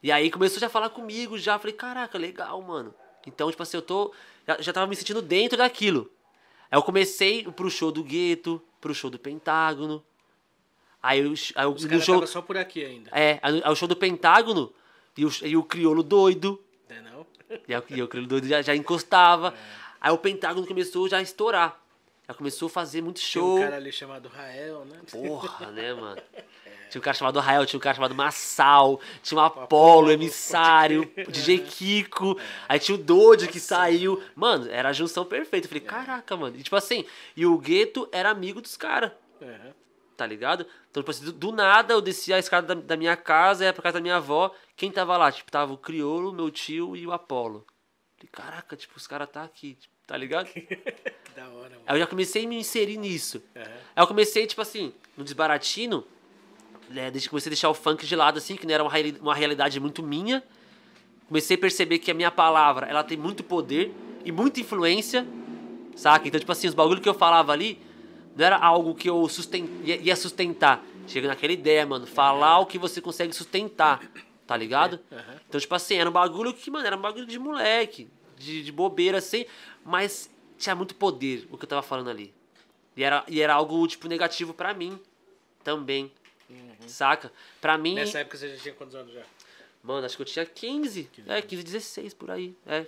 E aí começou já a falar comigo, já. Falei, caraca, legal, mano. Então, tipo assim, eu tô. Já, já tava me sentindo dentro daquilo. Aí eu comecei pro show do Gueto, pro show do Pentágono. Aí, eu, aí Os no show. Tava só por aqui ainda. É, aí, aí o show do Pentágono e o, e o Criolo doido. É não? E, aí e o Criolo doido já, já encostava. [LAUGHS] É. Aí o Pentágono começou já a estourar. Ela começou a fazer muito show. Tinha um cara ali chamado Rael, né? Porra, né, [LAUGHS] mano? Tinha um cara chamado Rael, tinha um cara chamado Massal, tinha um tipo, Apolo, Apolo emissário, tipo, DJ é. Kiko, aí tinha o Dodge que saiu. Mano, era a junção perfeita. Eu falei, é. caraca, mano. E tipo assim, e o Gueto era amigo dos caras. Tá ligado? Então, tipo assim, do, do, nada eu desci a escada da, da minha casa, ia pra casa da minha avó. Quem tava lá? Tipo, tava o Criolo, meu tio e o Apolo. Falei, caraca, tipo, os caras tá aqui. Tipo, tá ligado? [LAUGHS] da hora, mano. Aí eu já comecei a me inserir nisso. Uhum. Aí eu comecei, tipo assim, no desbaratino, né, desde que comecei a deixar o funk de lado, assim, que não era uma, uma realidade muito minha, comecei a perceber que a minha palavra, ela tem muito poder e muita influência, saca? Então, tipo assim, os bagulhos que eu falava ali, não era algo que eu susten ia sustentar. Chega naquela ideia, mano, falar uhum. o que você consegue sustentar, tá ligado? Uhum. Então, tipo assim, era um bagulho que, mano, era um bagulho de moleque, de, de bobeira, assim mas tinha muito poder o que eu tava falando ali. E era, e era algo, tipo, negativo para mim também. Uhum. Saca? Pra mim. Nessa época você já tinha quantos anos já? Mano, acho que eu tinha 15. 15. É, 15, 16 por aí. É,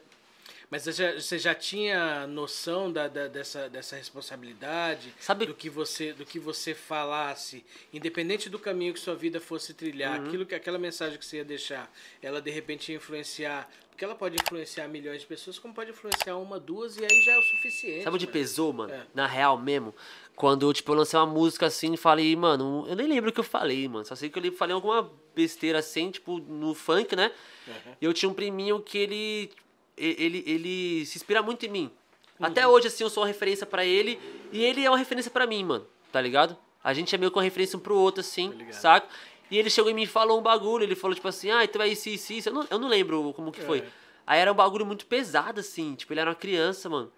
mas você já, você já tinha noção da, da, dessa, dessa responsabilidade? Sabe? Do que, você, do que você falasse, independente do caminho que sua vida fosse trilhar, uhum. aquilo que aquela mensagem que você ia deixar, ela de repente ia influenciar porque ela pode influenciar milhões de pessoas, como pode influenciar uma, duas, e aí já é o suficiente. Sabe onde mano? Né? pesou, mano? É. Na real mesmo. Quando, tipo, eu lancei uma música assim e falei, mano, eu nem lembro o que eu falei, mano. Só sei que eu falei alguma besteira assim, tipo, no funk, né? Uhum. E eu tinha um priminho que ele ele, ele se inspira muito em mim. Uhum. Até hoje, assim, eu sou uma referência para ele e ele é uma referência para mim, mano. Tá ligado? A gente é meio que uma referência um pro outro, assim, tá E ele chegou em mim e falou um bagulho. Ele falou, tipo assim, ah, então é isso, isso, isso. Eu não, eu não lembro como que é. foi. Aí era um bagulho muito pesado, assim. Tipo, ele era uma criança, mano.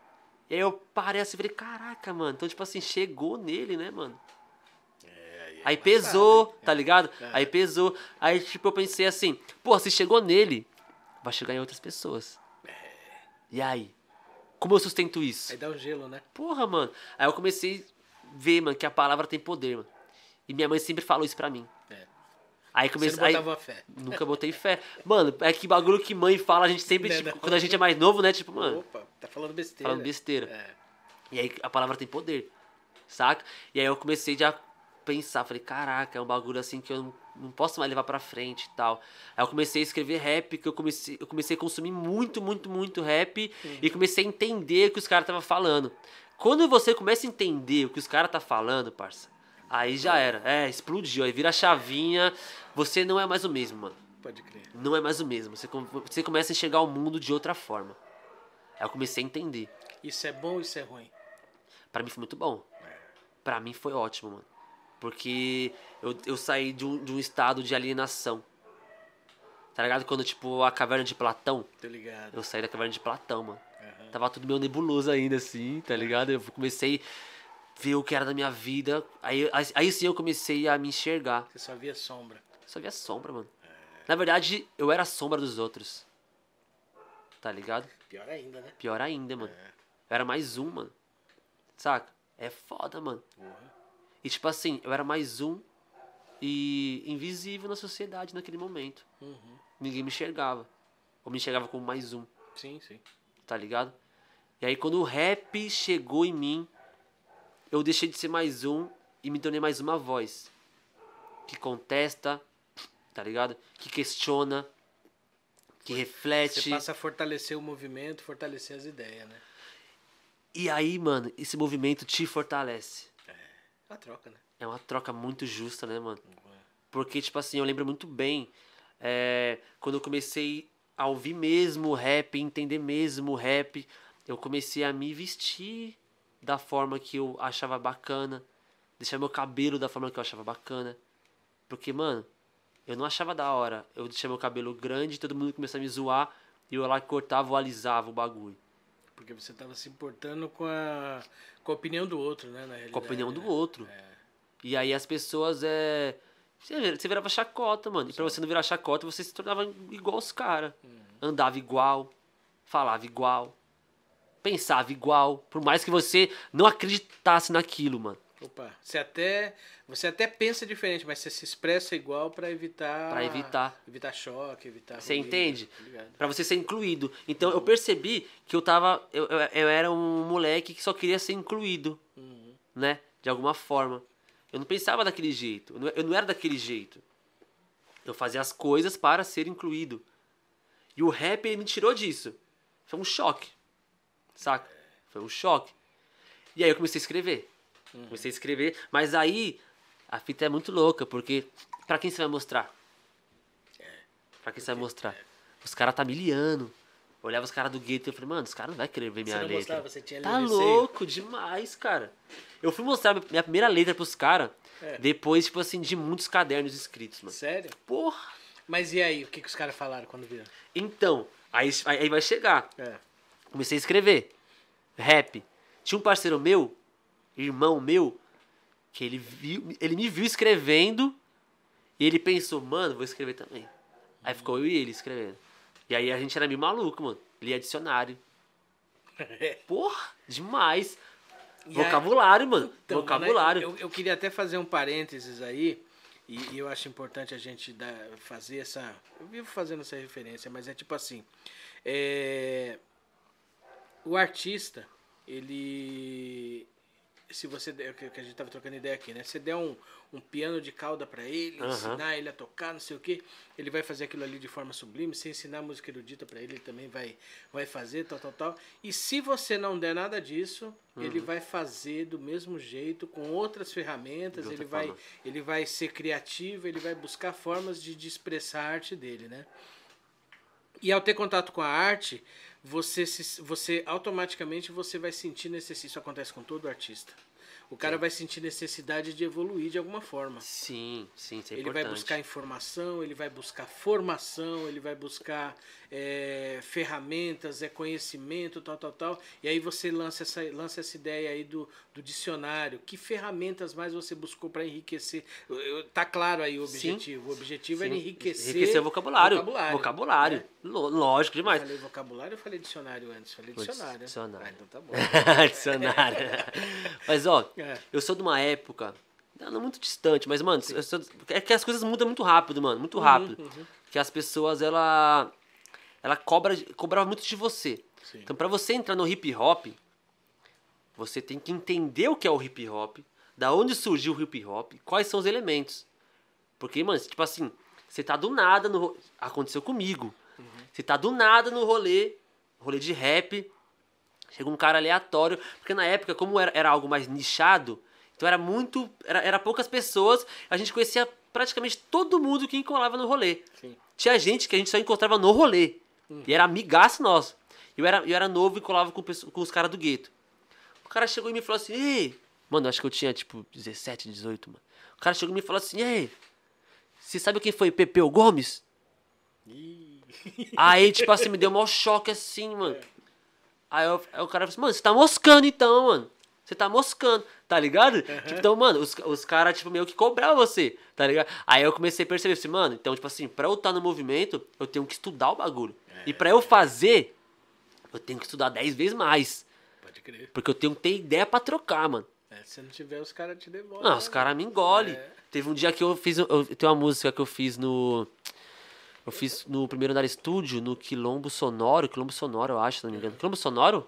E aí eu parei assim e falei, caraca, mano. Então, tipo assim, chegou nele, né, mano? É, aí é pesou, tá ligado? É. Aí pesou. Aí, tipo, eu pensei assim, pô, se chegou nele, vai chegar em outras pessoas. E aí? Como eu sustento isso? Aí dá o um gelo, né? Porra, mano. Aí eu comecei a ver, mano, que a palavra tem poder, mano. E minha mãe sempre falou isso pra mim. É. Aí comecei. Você botava aí, fé. Nunca botei fé. Mano, é que bagulho que mãe fala, a gente sempre. Não, tipo, não, quando a gente é mais novo, né? Tipo, mano. Opa, tá falando besteira. Falando besteira. É. E aí a palavra tem poder. Saca? E aí eu comecei já pensar, falei, caraca, é um bagulho assim que eu não posso mais levar pra frente e tal. Aí eu comecei a escrever rap, que eu comecei, eu comecei a consumir muito, muito, muito rap uhum. e comecei a entender o que os caras estavam falando. Quando você começa a entender o que os caras tá falando, parça, aí já era. É, explodiu, aí vira a chavinha, você não é mais o mesmo, mano. Pode crer. Não é mais o mesmo. Você, você começa a enxergar o mundo de outra forma. Aí eu comecei a entender. Isso é bom ou isso é ruim? Para mim foi muito bom. É. Para mim foi ótimo, mano. Porque eu, eu saí de um, de um estado de alienação. Tá ligado? Quando, tipo, a caverna de Platão. Tô ligado. Eu saí da caverna de Platão, mano. Uhum. Tava tudo meio nebuloso ainda, assim, tá ligado? Eu comecei a ver o que era da minha vida. Aí, aí, sim eu comecei a me enxergar. Você só via sombra. Só via sombra, mano. É. Na verdade, eu era a sombra dos outros. Tá ligado? Pior ainda, né? Pior ainda, mano. É. Eu era mais um, mano. Saca? É foda, mano. Uhum. E tipo assim, eu era mais um e invisível na sociedade naquele momento. Uhum. Ninguém me enxergava. Ou me enxergava como mais um. Sim, sim. Tá ligado? E aí quando o rap chegou em mim, eu deixei de ser mais um e me tornei mais uma voz. Que contesta, tá ligado? Que questiona, que reflete. Você passa a fortalecer o movimento, fortalecer as ideias, né? E aí, mano, esse movimento te fortalece. Uma troca, né? É uma troca muito justa, né, mano? Porque, tipo assim, eu lembro muito bem é, quando eu comecei a ouvir mesmo o rap, entender mesmo o rap, eu comecei a me vestir da forma que eu achava bacana, deixar meu cabelo da forma que eu achava bacana. Porque, mano, eu não achava da hora. Eu deixava meu cabelo grande, todo mundo começava a me zoar, e eu lá cortava ou alisava o bagulho. Porque você estava se importando com a, com a opinião do outro, né? Na com a opinião do né? outro. É. E aí as pessoas é. Você virava chacota, mano. E pra você não virar chacota, você se tornava igual os caras. Uhum. Andava igual, falava igual, pensava igual. Por mais que você não acreditasse naquilo, mano. Opa, você até, você até pensa diferente, mas você se expressa igual para evitar para evitar evitar choque, evitar Você ruído, entende? Tá para você ser incluído. Então eu percebi que eu tava eu, eu, eu era um moleque que só queria ser incluído, uhum. né? De alguma forma. Eu não pensava daquele jeito, eu não, eu não era daquele jeito. Eu fazia as coisas para ser incluído. E o rap ele me tirou disso. Foi um choque. Saca? Foi um choque. E aí eu comecei a escrever. Uhum. Comecei a escrever. Mas aí a fita é muito louca, porque para quem você vai mostrar? É. Pra quem você vai mostrar? É. Os caras tá miliano. Eu olhava os caras do gueto e eu falei, mano, os caras não vai querer ver minha você letra. Mostrava, você tinha tá louco demais, cara. Eu fui mostrar minha primeira letra pros caras é. depois, tipo assim, de muitos cadernos escritos, mano. Sério? Porra! Mas e aí, o que, que os caras falaram quando viram? Então, aí, aí vai chegar. É. Comecei a escrever. Rap. Tinha um parceiro meu irmão meu que ele viu, ele me viu escrevendo e ele pensou, mano, vou escrever também. Aí ficou eu e ele escrevendo. E aí a gente era meio maluco, mano. Lia dicionário. [LAUGHS] Porra, demais. E Vocabulário, aí, mano. Então, Vocabulário. eu, eu, queria até fazer um parênteses aí. E, e eu acho importante a gente dar, fazer essa. Eu vivo fazendo essa referência, mas é tipo assim. É, o artista, ele se você der, que a gente estava trocando ideia aqui, né? Você der um, um piano de cauda para ele, uhum. ensinar ele a tocar, não sei o que, ele vai fazer aquilo ali de forma sublime, se ensinar música erudita para ele, ele também vai, vai fazer, tal, tal, tal. E se você não der nada disso, uhum. ele vai fazer do mesmo jeito, com outras ferramentas, ele vai, ele vai ser criativo, ele vai buscar formas de, de expressar a arte dele, né? E ao ter contato com a arte, você se, você automaticamente você vai sentir necessidade. Isso acontece com todo artista. O cara sim. vai sentir necessidade de evoluir de alguma forma. Sim, sim, isso é Ele importante. vai buscar informação, ele vai buscar formação, ele vai buscar é ferramentas, é conhecimento, tal, tal, tal. E aí você lança essa, lança essa ideia aí do, do dicionário. Que ferramentas mais você buscou para enriquecer? Tá claro aí o objetivo. Sim. O objetivo é era enriquecer, enriquecer o vocabulário. Vocabulário. vocabulário. Né? Lógico demais. Eu falei vocabulário eu falei dicionário antes? Falei dicionário. Dicionário. Ah, então tá bom. [LAUGHS] dicionário. [LAUGHS] mas, ó, é. eu sou de uma época não muito distante, mas, mano, é que as coisas mudam muito rápido, mano. Muito uhum, rápido. Uhum, uhum. Que as pessoas, ela ela cobra, cobrava muito de você. Sim. Então, para você entrar no hip hop, você tem que entender o que é o hip hop, da onde surgiu o hip hop, quais são os elementos. Porque, mano, tipo assim, você tá do nada no. Aconteceu comigo. Uhum. Você tá do nada no rolê, rolê de rap. Chega um cara aleatório. Porque na época, como era, era algo mais nichado, então era muito. Era, era poucas pessoas. A gente conhecia praticamente todo mundo que encolava no rolê. Sim. Tinha gente que a gente só encontrava no rolê. Hum. E era amigaço nosso. Eu era, eu era novo e colava com, com os caras do gueto. O cara chegou e me falou assim, ei... Mano, acho que eu tinha, tipo, 17, 18, mano. O cara chegou e me falou assim, ei... Você sabe quem foi Pepeu Gomes? Aí, tipo assim, me deu um maior choque assim, mano. Aí, eu, aí, o cara falou assim, mano, você tá moscando então, mano. Você tá moscando, tá ligado? Uhum. Tipo, então, mano, os, os caras, tipo, meio que cobravam você, tá ligado? Aí eu comecei a perceber assim, mano, então, tipo assim, pra eu estar tá no movimento, eu tenho que estudar o bagulho. E para eu fazer, eu tenho que estudar 10 vezes mais. Pode crer. Porque eu tenho que ter ideia para trocar, mano. É, se não tiver, os caras te devolvem. Não, os né? caras me engolem. É. Teve um dia que eu fiz. Eu, tem uma música que eu fiz no. Eu fiz no primeiro andar estúdio, no Quilombo Sonoro. Quilombo Sonoro, eu acho, se não me engano. Quilombo Sonoro?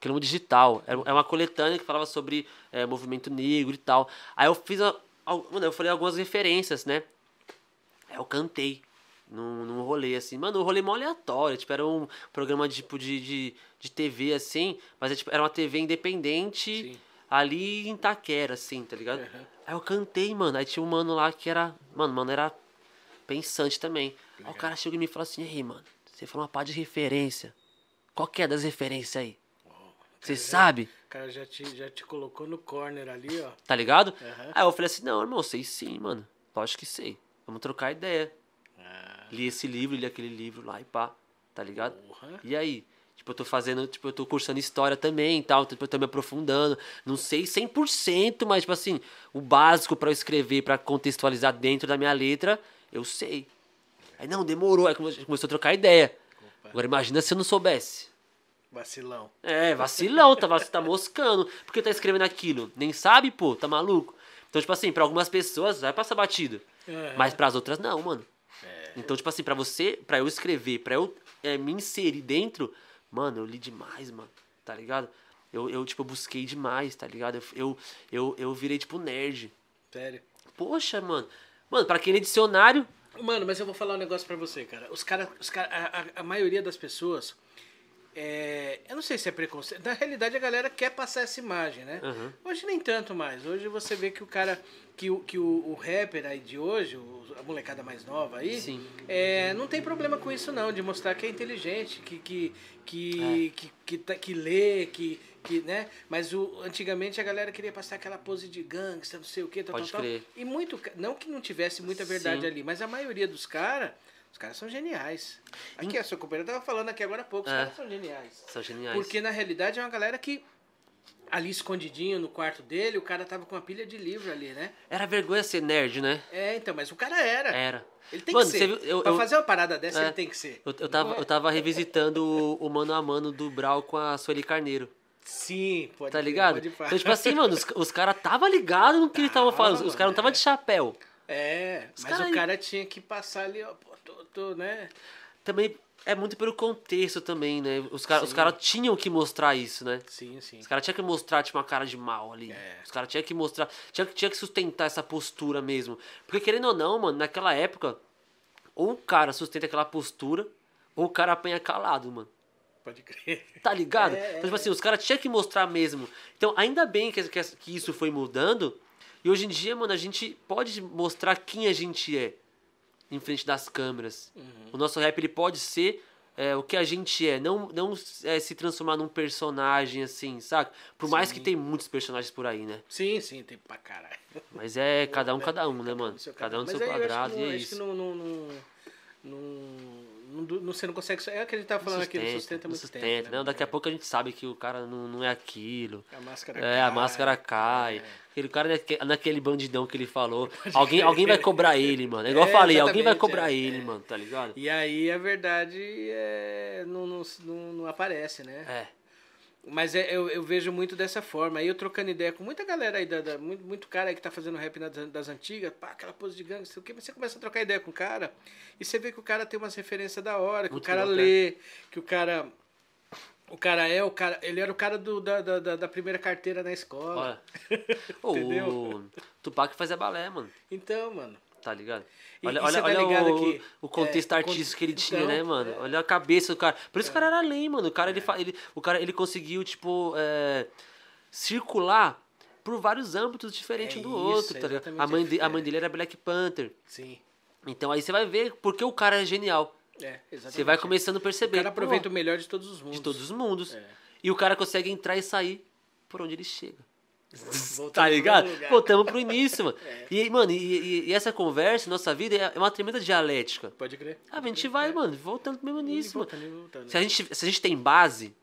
Quilombo Digital. É, é uma coletânea que falava sobre é, movimento negro e tal. Aí eu fiz. Mano, eu falei algumas referências, né? Aí eu cantei num, num rolê, assim. Mano, um rolê mó aleatório. Tipo, era um programa de, tipo, de, de, de TV, assim. Mas é, tipo, era uma TV independente Sim. ali em Taquera, assim, tá ligado? Uhum. Aí eu cantei, mano. Aí tinha um mano lá que era. Mano, mano, era pensante também. Legal. Aí o cara chegou e me falou assim: Ei, mano, você falou uma pá de referência. Qual que é das referências aí? Você é, sabe? O cara já te, já te colocou no corner ali, ó. Tá ligado? Uhum. Aí eu falei assim: Não, irmão, sei sim, mano. Lógico que sei. Vamos trocar ideia li esse livro, li aquele livro lá e pá, tá ligado? Porra. E aí? Tipo, eu tô fazendo, tipo, eu tô cursando história também e tal, tipo, eu tô me aprofundando. Não sei 100%, mas, tipo assim, o básico para eu escrever, para contextualizar dentro da minha letra, eu sei. Aí, não, demorou. Aí começou a trocar ideia. Opa. Agora, imagina se eu não soubesse. Vacilão. É, vacilão, tá, tá moscando. Por que tá escrevendo aquilo? Nem sabe, pô, tá maluco? Então, tipo assim, pra algumas pessoas vai passar batido. É. Mas pras outras, não, mano. É. Então, tipo assim, para você, para eu escrever, para eu é, me inserir dentro, mano, eu li demais, mano, tá ligado? Eu, eu tipo, eu busquei demais, tá ligado? Eu, eu, eu, virei, tipo, nerd. Sério? Poxa, mano. Mano, pra quem é dicionário... Mano, mas eu vou falar um negócio pra você, cara. Os cara, os cara a, a maioria das pessoas... É, eu não sei se é preconceito. Na realidade, a galera quer passar essa imagem, né? Uhum. Hoje nem tanto mais. Hoje você vê que o cara que o, que o, o rapper aí de hoje, o, a molecada mais nova aí, Sim. É, não tem problema com isso não, de mostrar que é inteligente, que que que, é. que, que, que, tá, que lê, que, que né? Mas o, antigamente a galera queria passar aquela pose de gangsta, não sei o que, tal, Pode tal, crer. tal. E muito, não que não tivesse muita verdade Sim. ali, mas a maioria dos caras os caras são geniais. Aqui, hum. a sua companheira estava falando aqui agora há pouco, os é. caras são geniais. São geniais. Porque na realidade é uma galera que ali escondidinho no quarto dele, o cara tava com uma pilha de livro ali, né? Era vergonha ser nerd, né? É, então, mas o cara era. Era. Ele tem Mano, que ser. Viu, eu, pra eu, fazer uma parada dessa, é, ele tem que ser. Eu, eu tava, é? eu tava revisitando o mano a mano do Brau com a Sueli Carneiro. Sim, pode Tá ligado? Pode então, tipo assim, mano, os, os caras tava ligado no que tava, ele tava falando. Os, caras não tava é. de chapéu. É, os mas cara o cara tinha que passar ali, ó, tô, tô, né? Também é muito pelo contexto também, né? Os caras cara tinham que mostrar isso, né? Sim, sim. Os caras tinham que mostrar, tipo, uma cara de mal ali. É. Os caras tinham que mostrar. Tinha, tinha que sustentar essa postura mesmo. Porque, querendo ou não, mano, naquela época, ou o cara sustenta aquela postura, ou o cara apanha calado, mano. Pode crer. Tá ligado? É, então, tipo é. assim, os caras tinham que mostrar mesmo. Então, ainda bem que, que, que isso foi mudando. E hoje em dia, mano, a gente pode mostrar quem a gente é em frente das câmeras. Uhum. O nosso rap ele pode ser é, o que a gente é, não, não é, se transformar num personagem assim, saca? Por sim. mais que tem muitos personagens por aí, né? Sim, sim, tem pra caralho. Mas é cada um, cada um, é né, mano? Cada um do seu, quadrado, e é isso. Acho que não não, você não consegue. É o que ele tá falando sustenta, aqui, não sustenta muito sustenta, tempo. Né? Não, daqui a pouco a gente sabe que o cara não, não é aquilo. A máscara é, cai. a máscara é. cai. É. Aquele cara é naquele bandidão que ele falou. [LAUGHS] Alguém, alguém vai cobrar ele, mano. É igual é, eu falei, alguém vai cobrar é, ele, mano, tá ligado? E aí a verdade é, não, não, não, não aparece, né? É. Mas é, eu, eu, vejo muito dessa forma. Aí eu trocando ideia com muita galera aí, da, da muito, muito, cara aí que tá fazendo rap na, das antigas, pá, aquela pose de gangue, sei o quê. Mas você começa a trocar ideia com o cara e você vê que o cara tem umas referências da hora, que muito o cara legal, é. lê, que o cara. O cara é o cara. Ele era o cara do, da, da, da primeira carteira na escola. [LAUGHS] Entendeu? O Tupac fazia balé, mano. Então, mano. Tá ligado? Olha, e, olha, tá olha ligado o, o contexto é, artístico que ele tinha, então, né, mano? É. Olha a cabeça do cara. Por isso é. o cara era além, mano. O cara, ele, é. ele, o cara ele conseguiu, tipo, é, circular por vários âmbitos diferentes é do isso, outro, tá ligado? A mãe, de, a mãe dele era Black Panther. Sim. Então aí você vai ver porque o cara é genial. É, exatamente. Você vai começando a perceber. O cara aproveita o melhor de todos os mundos. De todos os mundos. E o cara consegue entrar e sair por onde ele chega. [LAUGHS] tá ligado? Voltamos pro início, [LAUGHS] mano. É. E, mano, e, e, essa conversa, nossa vida, é uma tremenda dialética. Pode crer. Ah, a gente vai, é. mano, voltando pro mesmo início, mano. Voltando. Se, a gente, se a gente tem base,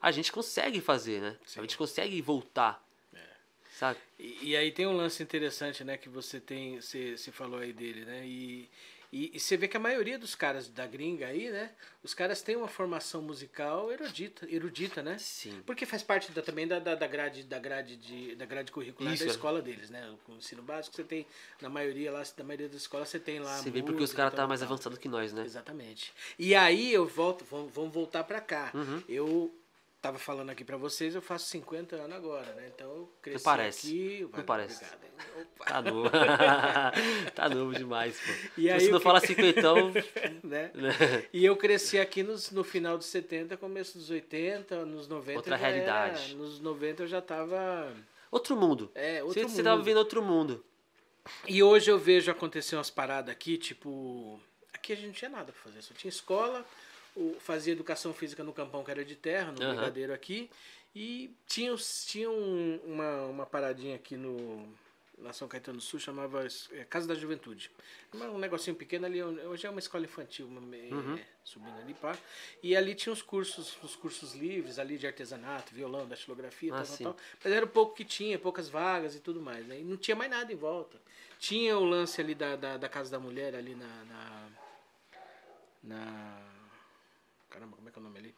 a gente consegue fazer, né? Sim. A gente consegue voltar. É. Sabe? E, e, aí tem um lance interessante, né? Que você tem, você falou aí dele, né? E, e, e, você vê que a maioria dos caras da gringa aí, né? Os caras têm uma formação musical erudita, erudita né? Sim. Porque faz parte da, também da, da, da, grade, da, grade de, da grade curricular Isso, da é. escola é. deles, né? O ensino básico você tem, na maioria lá, da maioria das escolas você tem lá. Você vê porque os caras tá mais avançados que nós, né? Exatamente. E aí eu volto, vamos, vamos voltar para cá. Uhum. Eu tava falando aqui para vocês, eu faço 50 anos agora, né? Então eu cresci parece. aqui. Não parece. [LAUGHS] Tá novo. [LAUGHS] tá novo demais, pô. E Se você não que... fala 50, [LAUGHS] né? né? E eu cresci aqui nos, no final dos 70, começo dos 80, nos 90. Outra realidade. Era, nos 90 eu já tava. Outro mundo. É, outro você, mundo. Você tava vivendo outro mundo. E hoje eu vejo acontecer umas paradas aqui, tipo. Aqui a gente não tinha nada pra fazer, só tinha escola fazia educação física no campão que era de terra, no uhum. brigadeiro aqui. E tinha, tinha um, uma, uma paradinha aqui no, na São Caetano do Sul, chamava é, Casa da Juventude. Um negocinho pequeno ali, hoje é uma escola infantil, uma, uhum. é, subindo ali, pá. E ali tinha os cursos, os cursos livres ali de artesanato, violão, datilografia, ah, tal, tal, Mas era o pouco que tinha, poucas vagas e tudo mais, né? E não tinha mais nada em volta. Tinha o lance ali da, da, da Casa da Mulher, ali na, na, na Caramba, como é que é o nome ali?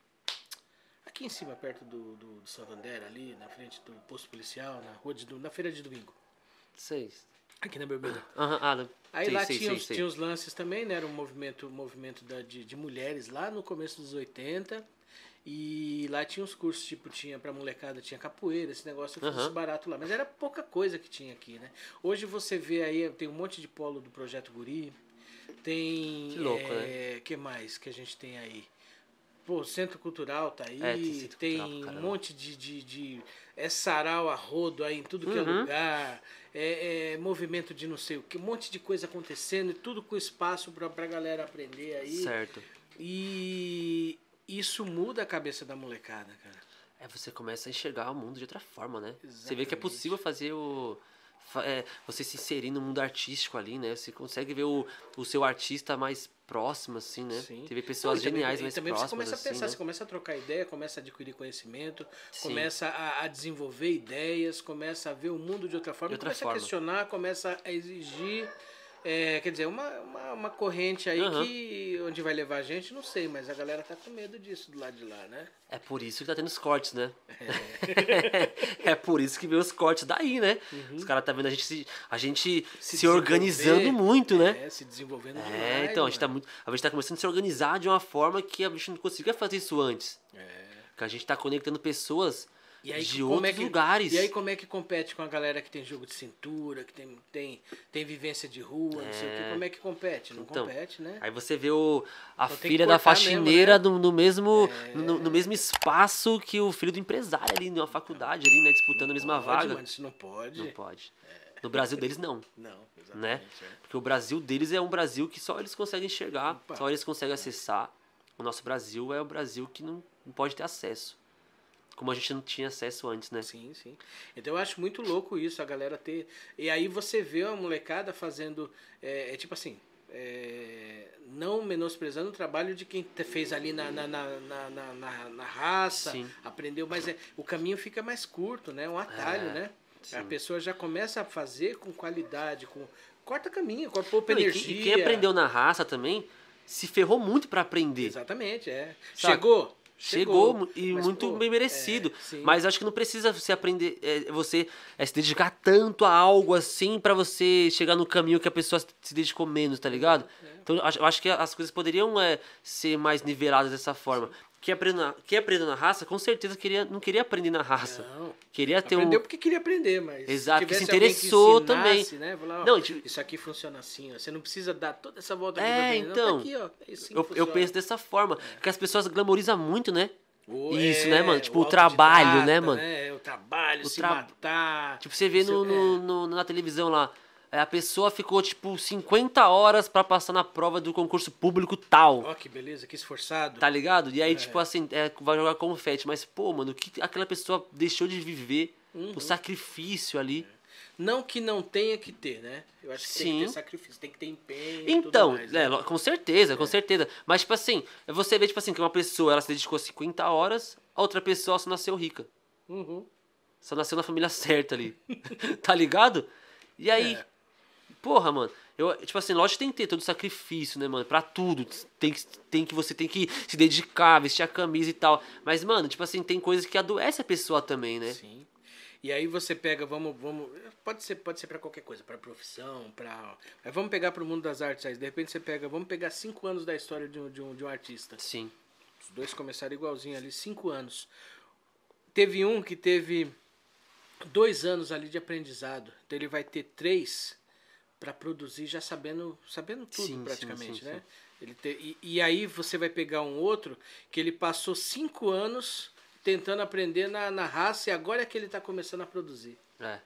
Aqui em cima, perto do, do, do Santander, ali, na frente do posto policial, na rua de, na feira de domingo. seis Aqui na Bermuda. Uhum, ah, Aí sim, lá sim, tinha, sim, os, tinha os lances também, né? Era um movimento, movimento da, de, de mulheres lá no começo dos 80. E lá tinha os cursos, tipo, tinha pra molecada, tinha capoeira, esse negócio fosse uhum. barato lá. Mas era pouca coisa que tinha aqui, né? Hoje você vê aí, tem um monte de polo do Projeto Guri. Tem. Que louco, é, né? que mais que a gente tem aí? Pô, Centro Cultural tá aí, é, tem, tem um monte de, de, de, É sarau a rodo aí em tudo que é uhum. é lugar, é, é, movimento de não sei o que, um monte de coisa acontecendo, e tudo com espaço pra, pra galera aprender aí. Certo. E isso muda a cabeça da molecada, cara. É, você começa a enxergar o mundo de outra forma, né? Exatamente. Você vê que é possível fazer o. É, você se inserir no mundo artístico ali, né? Você consegue ver o, o seu artista mais próxima, assim, né? Sim. Teve pessoas não, geniais também, mais também próximas. Também você começa a assim, pensar, assim, né? você começa a trocar ideia, começa a adquirir conhecimento, Sim. começa a, a, desenvolver ideias, começa a ver o mundo de outra forma, de outra começa forma. a questionar, começa a exigir é, quer dizer, uma, uma, uma corrente aí uhum. que onde vai levar a gente, não sei, mas a galera tá com medo disso do lado de lá, né? É por isso que tá tendo os cortes, né? É, [LAUGHS] é por isso que veio os cortes daí, né? Uhum. Os caras tá vendo a gente se, a gente se, se organizando muito, né? É, se desenvolvendo é, demais. É, então, a gente, tá muito, a gente tá começando a se organizar de uma forma que a gente não conseguia fazer isso antes. É. Que a gente tá conectando pessoas e aí, de é outros é que, lugares. E aí como é que compete com a galera que tem jogo de cintura, que tem, tem, tem vivência de rua, é... não sei o que, é. como é que compete? Não então, compete, né? Aí você vê o, a então, filha da faxineira mesmo, né? no, no, mesmo, é... no, no, mesmo espaço que o filho do empresário ali na então. faculdade, ali, né, disputando não a mesma pode, vaga. Mano, isso não pode. Não pode. É... No Brasil deles, não. Não, né? exatamente. Né? Porque o Brasil deles é um Brasil que só eles conseguem enxergar, Opa. só eles conseguem é. acessar. O nosso Brasil é o Brasil que não, não pode ter acesso. Como a gente não tinha acesso antes, né? Sim, sim. Então eu acho muito louco isso, a galera ter. E aí você vê a molecada fazendo. É, é tipo assim. É, não menosprezando o trabalho de quem fez ali na, na, na, na, na, na raça, sim. aprendeu, mas é, o caminho fica mais curto, né? É um atalho, é, né? Sim. A pessoa já começa a fazer com qualidade, com. Corta caminho, corta poupa energia. E, e quem aprendeu na raça também se ferrou muito para aprender. Exatamente, é. Sabe? Chegou, Chegou, chegou e muito pô, bem é, merecido. É, mas acho que não precisa você aprender, é, você é, se dedicar tanto a algo assim para você chegar no caminho que a pessoa se dedicou menos, tá ligado? É, é. Então acho acho que as coisas poderiam ser mais niveladas dessa forma que aprendeu na, quem na raça, com certeza queria, não queria aprender na raça. Não. Queria ter Aprendeu um... porque queria aprender, mas. Exato, que se interessou que ensinasse, também. Né? Falar, ó, não, tipo... Isso aqui funciona assim, ó. Você não precisa dar toda essa volta é, aqui É, então. Não, tá então. aqui, ó. É assim eu, eu, penso dessa forma. Porque as pessoas glamorizam muito, né? Isso, é, né, mano? Tipo, o, o trabalho, né, mano? É, o trabalho, o se tra... matar. Tipo, você vê no, é. no, no, na televisão lá a pessoa ficou tipo 50 horas para passar na prova do concurso público tal. Ó, oh, que beleza, que esforçado. Tá ligado? E aí, é. tipo assim, é, vai jogar confete. Mas, pô, mano, o que aquela pessoa deixou de viver, uhum. o sacrifício ali. É. Não que não tenha que ter, né? Eu acho que Sim. tem que ter sacrifício, tem que ter empenho. Então, mais, né? é, com certeza, com é. certeza. Mas, tipo assim, você vê, tipo assim, que uma pessoa ela se dedicou 50 horas, a outra pessoa só nasceu rica. Uhum. Só nasceu na família [LAUGHS] certa ali. [LAUGHS] tá ligado? E aí, é. Porra, mano. Eu, tipo assim, lógico que tem que ter todo sacrifício, né, mano? Pra tudo. Tem que, tem que você tem que se dedicar, vestir a camisa e tal. Mas, mano, tipo assim, tem coisas que adoece a pessoa também, né? Sim. E aí você pega, vamos, vamos, pode ser, pode ser para qualquer coisa, para profissão, para, mas vamos pegar para o mundo das artes, aí de repente você pega, vamos pegar cinco anos da história de um, de um, de um artista. Sim. Os dois começaram igualzinho ali, cinco anos. Teve um que teve dois anos ali de aprendizado, então ele vai ter três para produzir já sabendo sabendo tudo sim, praticamente, sim, né? sim, né? Ele te, e, e, aí você vai pegar um outro que ele passou cinco anos tentando aprender na, na raça e agora é que ele está começando a produzir. É.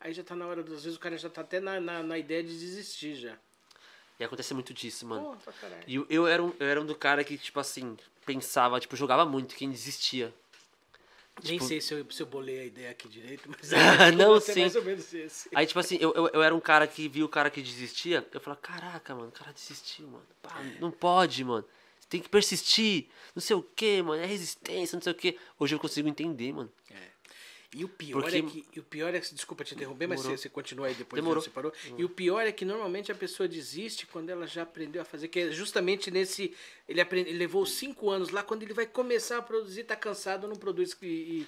Aí já está na hora, às vezes o cara já está até na, na, na, ideia de desistir já. E acontece muito disso, mano. Porra, e eu, eu, era um, eu era um do cara que, tipo assim, pensava, tipo, jogava muito, quem desistia. Nem tipo... sei se eu, se eu bolei a ideia aqui direito, mas [LAUGHS] tipo, não, sim. mais ou menos esse. Aí, tipo assim, eu, eu, eu, era um cara que via o cara que desistia, eu falava, caraca, mano, o cara desistiu, mano. Pá, não pode, mano. Você tem que persistir, não sei o que, mano, é resistência, não sei o que. Hoje eu consigo entender, mano. E o pior Porque... é que. o pior é que, desculpa te interromper, mas você, você continua aí depois Demorou. você parou. Demorou. E hum. o pior é que normalmente a pessoa desiste quando ela já aprendeu a fazer, que é justamente nesse. Ele, aprende, ele levou cinco anos lá, quando ele vai começar a produzir, tá cansado, não produz. E, e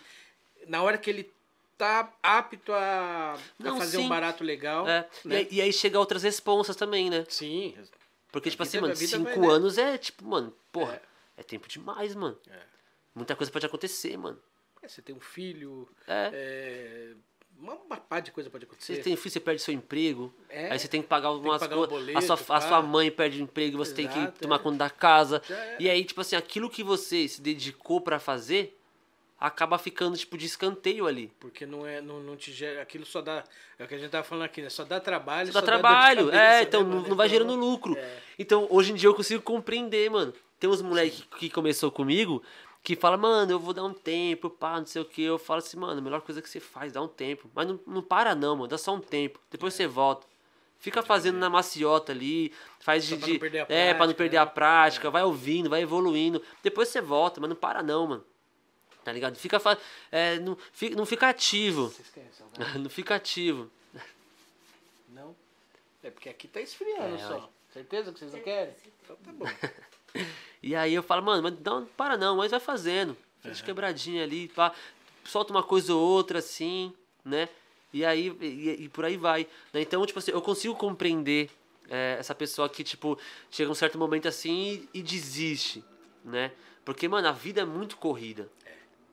na hora que ele tá apto a, não, a fazer sim. um barato legal. É. Né? E, e, aí chega outras responsas também, né? Sim. Porque, tipo assim, é mano, cinco né? anos é tipo, mano, porra, é, é tempo demais, mano. É. Muita coisa pode acontecer, mano. É, você tem um filho. É. é uma, uma pá de coisa pode acontecer. Você tem filho, você perde seu emprego. É, aí você tem que pagar algumas que coisas. Um boleto, a, sua, a sua mãe perde o emprego, você Exato, tem que tomar é. conta da casa. É. E aí, tipo assim, aquilo que você se dedicou para fazer acaba ficando, tipo, de escanteio ali. Porque não é, não, não te gera. Aquilo só dá. É o que a gente tava falando aqui, né? Só dá trabalho. Só, dá, só trabalho. Dá é, né, então não, não vai é. gerando lucro. Então, hoje em dia eu consigo compreender, mano. Tem uns moleques que começou comigo que fala, mano, eu vou dar um tempo, pá, não sei o que. Eu falo assim, mano, a melhor coisa que você faz, dá um tempo. Mas não, não para não, mano, dá só um tempo. Depois é. você volta. Fica fazendo na maciota ali, faz de. de pra é, prática, pra não perder né? a prática, é. vai ouvindo, vai evoluindo. Depois você volta, mas não para não, mano. Tá ligado? Fica. É, não, fica não fica ativo. Né? [LAUGHS] não fica ativo. Não. É porque aqui tá esfriando é, só. Certeza que vocês não querem? Então tá bom. [LAUGHS] E aí eu falo, mano, mas não para não, mas vai fazendo. Faz uhum. quebradinha ali, pá, solta uma coisa ou outra assim, né? E aí, e, e por aí vai. Né? Então, tipo assim, eu consigo compreender é, essa pessoa que, tipo, chega um certo momento assim e, e desiste, né? Porque, mano, a vida é muito corrida.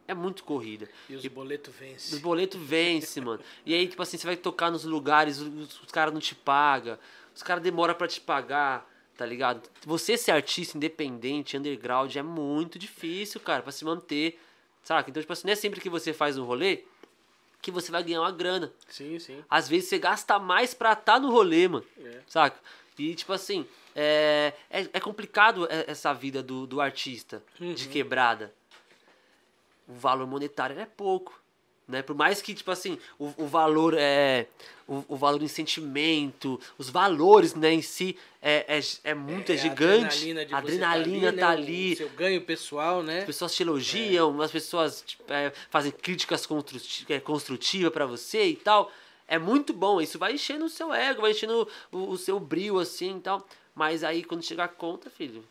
É muito corrida. E os boletos vencem Os boletos vencem mano. E aí, tipo assim, você vai tocar nos lugares, os, os caras não te pagam, os caras demoram para te pagar tá ligado? Você ser artista independente, underground, é muito difícil, cara, para se manter, saca? Então, tipo assim, não é sempre que você faz um rolê que você vai ganhar uma grana. Sim, sim. Às vezes você gasta mais pra estar tá no rolê, mano, é. saca? E, tipo assim, é, é, é, complicado é, essa vida do, do artista uhum. de quebrada. O valor monetário é pouco. Né? Por mais que, tipo assim, o, o valor é. O, o, valor em sentimento, os valores né, em si é, é, é muito, é, é gigante. A tá adrenalina, adrenalina tá ali. Né? ali. O ganho pessoal, né? As pessoas te elogiam, as pessoas tipo, é, fazem críticas é, construtivas para você e tal. É muito bom, isso vai enchendo o seu ego, vai enchendo o, o seu brilho, assim e tal. Mas aí quando chegar a conta, filho,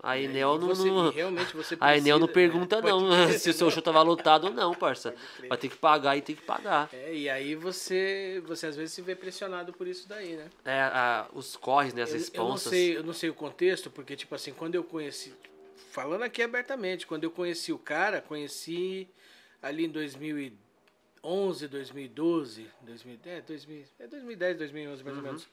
a é, Enel não, não realmente você precisa, a Enel não pergunta né? não se o seu show tava lotado ou não, parça. Vai ter que pagar e tem que pagar. É, e aí você, você às vezes se vê pressionado por isso daí, né? É, a, os corres, né, as eu, eu, não sei, eu não sei o contexto, porque tipo assim, quando eu conheci, falando aqui abertamente, quando eu conheci o cara, conheci ali em 2011, 2012, 2010, 2010, 2011 mais uhum. ou menos.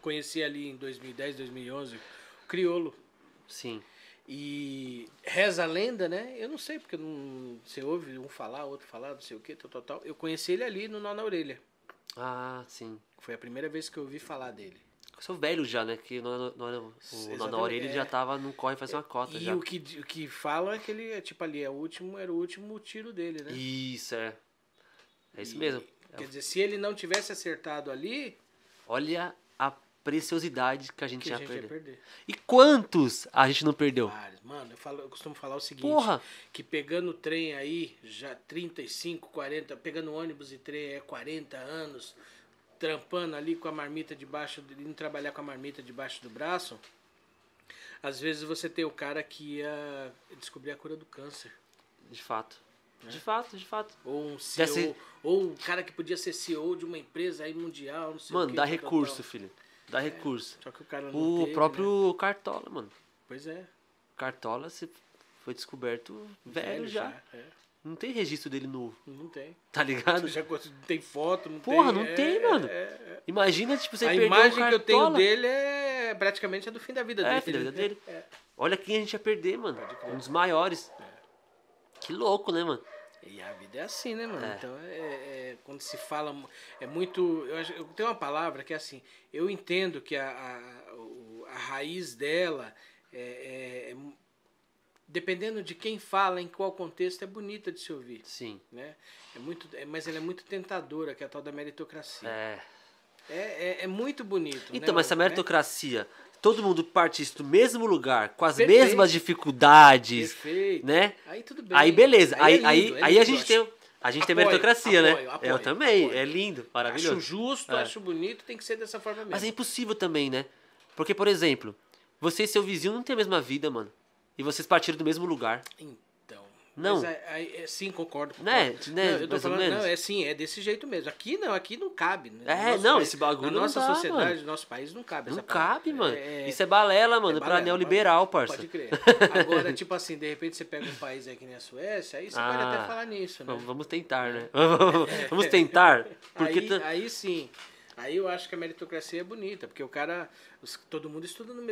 Conheci ali em 2010, 2011, o Criolo. Sim. E reza a lenda, né? Eu não sei, porque não, você ouve um falar, outro falar, não sei o que, tal, tal, tal. Eu conheci ele ali no Nó na Orelha. Ah, sim. Foi a primeira vez que eu ouvi falar dele. Eu sou velho já, né? Que no, no, o Nó na Orelha é. já tava no corre faz uma cota e já. E o que, o que falam é que ele, é, tipo ali, é o último, era o último tiro dele, né? Isso, é. É isso e, mesmo. Quer é. dizer, se ele não tivesse acertado ali... Olha preciosidade que a gente, que já, a gente perdeu. Perder. E quantos a gente não perdeu? Vários. Mano, eu, falo, eu costumo falar o seguinte: Porra. que pegando trem aí, já 35, 40, pegando ônibus e trem é 40 anos, trampando ali com a marmita debaixo, indo trabalhar com a marmita debaixo do braço. Às vezes você tem o cara que ia descobrir a cura do câncer. De fato. Né? De fato, de fato. Ou um CEO, Desse... ou um cara que podia ser CEO de uma empresa aí mundial, não sei Mano, o que, dá recurso, tal. filho dá recurso. Só que o cara não O teve, né? próprio né? Cartola, mano. Pois é. Cartola se foi descoberto velho, velho já. já é. Não tem registro dele novo. Não tem. Tá ligado? [LAUGHS] Já, não tem foto, não Porra, tem. Porra, não é, tem, mano. É, é. Imagina, tipo, você o Cartola. A imagem que eu tenho dele é praticamente a do fim da vida é, dele. É, fim da vida dele. É. Olha quem a gente ia perder, mano. Um dos maiores. Que louco, né, mano? E a vida é assim, né, mano? É. Então, é, é, é quando se fala. É muito. Eu, eu tenho uma palavra que é assim. Eu entendo que a, a, a raiz dela é, é, é Dependendo de quem fala, em qual contexto, é bonita de se ouvir. Sim. Né? É muito, é, mas ela é muito tentadora, que é a tal da meritocracia. É. É, muito bonito. Então, né, mas mano? essa meritocracia, todo mundo partisse do mesmo lugar, com as Perfeito. mesmas dificuldades, Perfeito. né? Aí tudo bem. Aí beleza. Aí, é aí, é lindo, aí, é lindo, aí a gente tem a gente apoio, tem meritocracia, né? apoio, né? Apoio, eu também, é lindo, maravilhoso. Acho justo, é. acho bonito, tem que ser dessa forma mesmo. Mas é impossível também, né? Porque, por exemplo, você e seu vizinho não têm a mesma vida, mano. E vocês partiram do mesmo lugar. Então. Não. É, é, sim, concordo. Né? né? Não, eu tô Mais falando, não, é sim, é desse jeito mesmo. Aqui não, aqui não cabe. Né? É, nosso, não, é, esse bagulho na nossa dá, sociedade, no nosso país não cabe. Não cabe, mano. É, é, Isso é balela, mano, é balela, pra neoliberal, pode, parça. Pode crer. [LAUGHS] Agora, tipo assim, de repente você pega um país aqui na Suécia, aí você ah, pode até ah, falar nisso, né? Vamos tentar, né? É. [LAUGHS] vamos tentar. [LAUGHS] Porque aí, tá aí sim. Aí eu acho que a meritocracia é bonita, porque o cara, os, todo mundo estuda no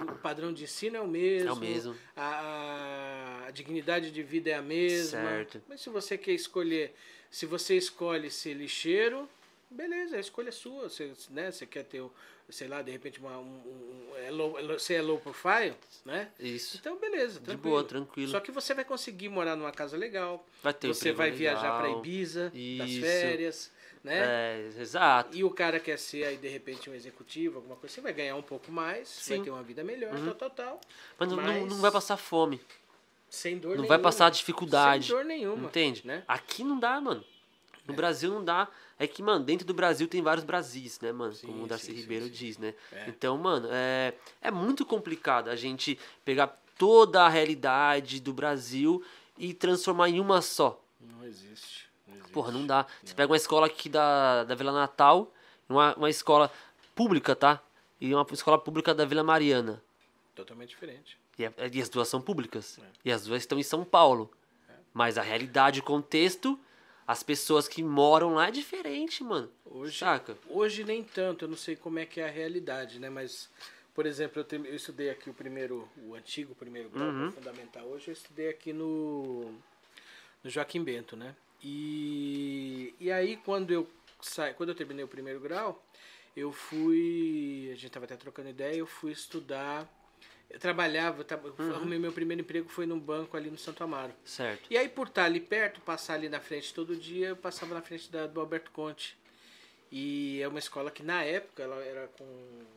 o padrão de ensino é o mesmo. É o mesmo. A, a dignidade de vida é a mesma. Certo. Mas se você quer escolher, se você escolhe ser lixeiro, beleza, a escolha é sua. Você, né, você quer ter, sei lá, de repente, uma, um, um, é, é low, você é low profile, né? Isso. Então, beleza. Tranquilo. De boa, tranquilo. Só que você vai conseguir morar numa casa legal. Vai ter Você vai legal. viajar para Ibiza, Isso. nas férias né? É, exato. E o cara quer ser aí, de repente, um executivo, alguma coisa, você vai ganhar um pouco mais, Sim. vai ter uma vida melhor, uhum. tal, tal, tal. Mas, mas... Não, não vai passar fome. Sem dor não nenhuma. vai passar dificuldade. Sem dor nenhuma. Entende? Né? Aqui não dá, mano. No é. Brasil não dá. É que, mano, dentro do Brasil tem vários Brasis, né, mano? Sim, como o Darcy sim, Ribeiro sim, diz, né? É. Então, mano, é, é muito complicado a gente pegar toda a realidade do Brasil e transformar em uma só. Não existe. Porra, não dá. Não. Você pega uma escola aqui da, da Vila Natal, uma, uma escola pública, tá? E uma escola pública da Vila Mariana. Totalmente diferente. E, é, e as duas são públicas. É. E as duas estão em São Paulo. É. Mas a realidade, o contexto, as pessoas que moram lá é diferente, mano. Hoje, Saca? Hoje nem tanto, eu não sei como é que é a realidade, né? Mas, por exemplo, eu, te, eu estudei aqui o primeiro, o antigo primeiro grau é uhum. fundamental. Hoje eu estudei aqui no, no Joaquim Bento, né? E, e aí quando eu saí, quando eu terminei o primeiro grau, eu fui, a gente estava até trocando ideia, eu fui estudar eu trabalhava, eu uhum. arrumei meu primeiro emprego foi num banco ali no Santo Amaro. Certo. E aí por estar ali perto, passar ali na frente todo dia, eu passava na frente da, do Alberto Conte. E é uma escola que na época ela era com.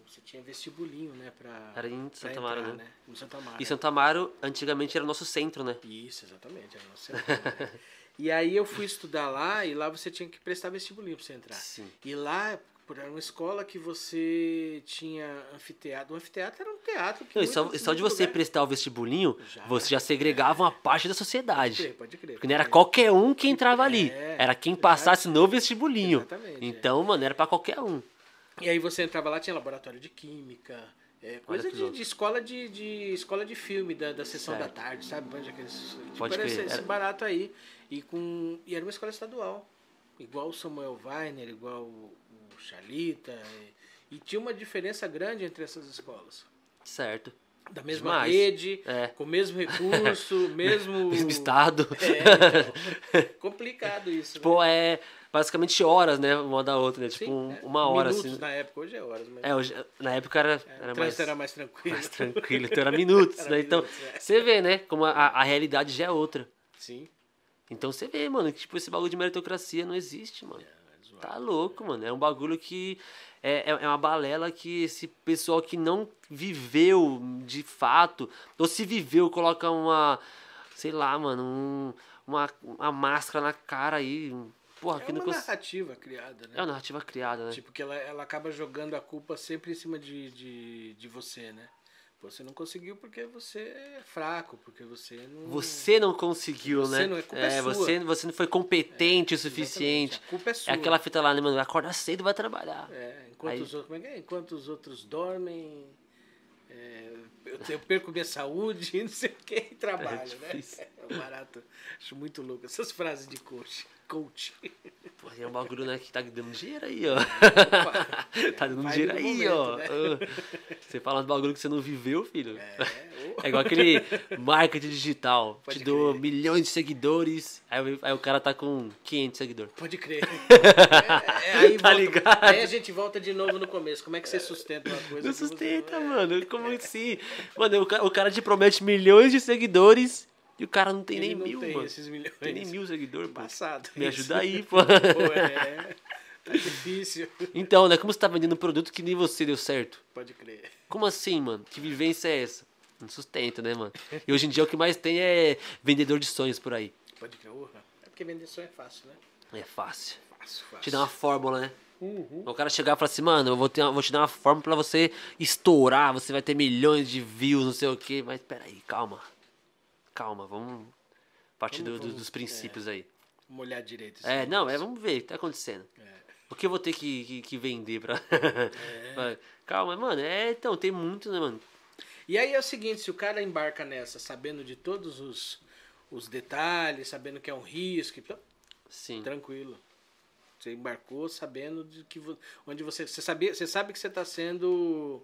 Você tinha vestibulinho, né? Pra, era em Santo entrar, Amaro, né? né? No Santo Amaro. E Santo Amaro antigamente era nosso centro, né? Isso, exatamente, era nosso centro. né? [LAUGHS] E aí eu fui estudar lá e lá você tinha que prestar vestibulinho para você entrar. Sim. E lá era uma escola que você tinha anfiteatro. O anfiteatro era um teatro. Que não, só, só de você lugar. prestar o vestibulinho, já, você já segregava é. uma parte da sociedade. Pode crer, pode crer. Porque não era qualquer um que entrava ali. É, era quem passasse no vestibulinho. Exatamente, é. então, é. mano, era para qualquer um. E aí você entrava lá, tinha laboratório de química, é, coisa de, de, escola de, de escola de filme da, da sessão certo. da tarde, sabe? Aqueles, tipo, Pode era esse, esse, barato aí. E, com, e era uma escola estadual, igual o Samuel Weiner, igual o, Xalita. Chalita. E, e, tinha uma diferença grande entre essas escolas. Certo. Da mesma Demais. rede, é. com o mesmo recurso, [LAUGHS] mesmo. mesmo estado. É, então, [LAUGHS] complicado isso. Tipo, né? é basicamente horas, né? Uma da outra, né? Tipo, é. uma hora. Minutos, assim. na época, hoje é horas. Mas... É, hoje, na época era, é, era, mais, era mais tranquilo. Mais tranquilo, então era minutos, [LAUGHS] era né? Então, minutos, então, é. você vê, né? Como a, a realidade já é outra. Sim. Então você vê, mano, que tipo, esse bagulho de meritocracia não existe, mano. É, é tá louco, mano. É um bagulho que. É, é, é uma balela que esse pessoal que não viveu de fato, ou se viveu, coloca uma. Sei lá, mano, um, uma, uma máscara na cara aí. Porra, é uma cons... narrativa criada, né? É uma narrativa criada, né? Tipo, que ela, ela acaba jogando a culpa sempre em cima de, de, de você, né? Você não conseguiu porque você é fraco, porque você não. Você não conseguiu, você né? Não, é, culpa é, é sua. Você, você não foi competente é, o suficiente. A culpa é, é sua. É aquela fita lá, né, mano? Acorda cedo e vai trabalhar. É, enquanto, Aí... os, outros, é, é? enquanto os outros dormem, é, eu, eu, perco minha saúde, [LAUGHS] não sei o que, e trabalho, né? É barato. Acho muito louco essas frases de coach coach. [LAUGHS] Pô, é um bagulho, né, que tá dando dinheiro aí, ó. Opa, tá dando dinheiro aí, momento, ó. Né? Você fala de bagulho que você não viveu, filho. É, [LAUGHS] é igual aquele marketing digital. Pode Te dou milhões de seguidores, aí, aí, o cara tá com 500 seguidores. Pode crer. [LAUGHS] É, é, aí, tá volta, ligado? aí a gente volta de novo no começo. Como é que você sustenta uma coisa? Não sustenta, você... É? mano. Como assim? Mano, o cara, o cara te promete milhões de seguidores e o cara não tem Ele nem não mil, tem mano. Esses milhões. Não tem nem mil seguidores, Passado. Me ajuda aí, [LAUGHS] pô. pô é. Tá difícil. Então, né? Como você tá vendendo um produto que nem você deu certo? Pode crer. Como assim, mano? Que vivência é essa? Não sustenta, né, mano? E hoje em dia o que mais tem é vendedor de sonhos por aí. Pode crer, urra. É porque vender sonho é fácil, né? É fácil. Fácil, fácil. Te dá uma fórmula, né? Uhum. O cara chegar e falar assim, mano, eu vou, ter, vou te dar uma fórmula para você estourar, você vai ter milhões de views, não sei o quê. Mas peraí, calma calma, vamos partir vamos, do, dos princípios é, aí. molhar direito. É, não, é, vamos ver o que tá acontecendo. É. O que eu vou ter que, que, que vender pra... é. [LAUGHS] Calma, mano, é, então, tem muito, né, mano? E aí é o seguinte, se o cara embarca nessa, sabendo de todos os, os detalhes, sabendo que é um risco, Sim. tranquilo. Você embarcou sabendo de que onde você você sabia, você sabe que você está sendo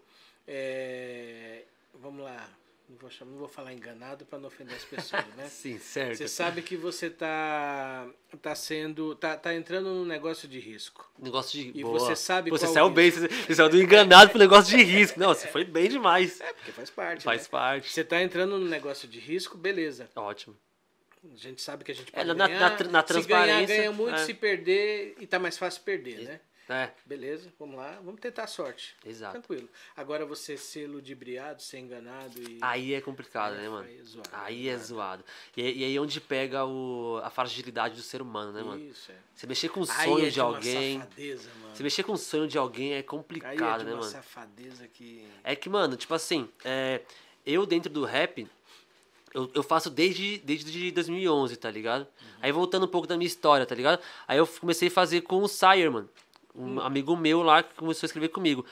é, vamos lá não vou, chamar, não vou falar enganado para não ofender as pessoas, né? [LAUGHS] Sim, certo. Você sabe que você tá tá sendo tá, tá entrando num negócio de risco. Negócio de E boa. você sabe Pô, qual você saiu bem, você, você saiu do enganado pro negócio de risco. Não, você é. foi bem demais. É, porque faz parte. Né? Faz né? parte. Você tá entrando num negócio de risco, beleza. Ótimo. A gente sabe que a gente é, pode é, na, ganhar. Na, na, na transparência. Se ganhar, ganha muito, é. se perder, e tá mais fácil perder, né? É. Beleza, vamos lá, vamos tentar a sorte. Exato. Tranquilo. Agora você ser ludibriado, ser enganado e. Aí é complicado, é, né, mano? Aí é zoado. Aí é zoado. E, e, aí onde pega o, a fragilidade do ser humano, né, mano? Isso, é. Você mexer com o é sonho é de, de alguém. Safadeza, mano. Você mexer com o sonho de alguém é complicado, aí é né, de né, uma mano? safadeza que. É que, mano, tipo assim, é, eu dentro do rap. Eu, eu faço desde, desde 2011, tá ligado? Uhum. Aí voltando um pouco da minha história, tá ligado? Aí eu comecei a fazer com o Sire, mano um amigo meu lá que começou a escrever comigo.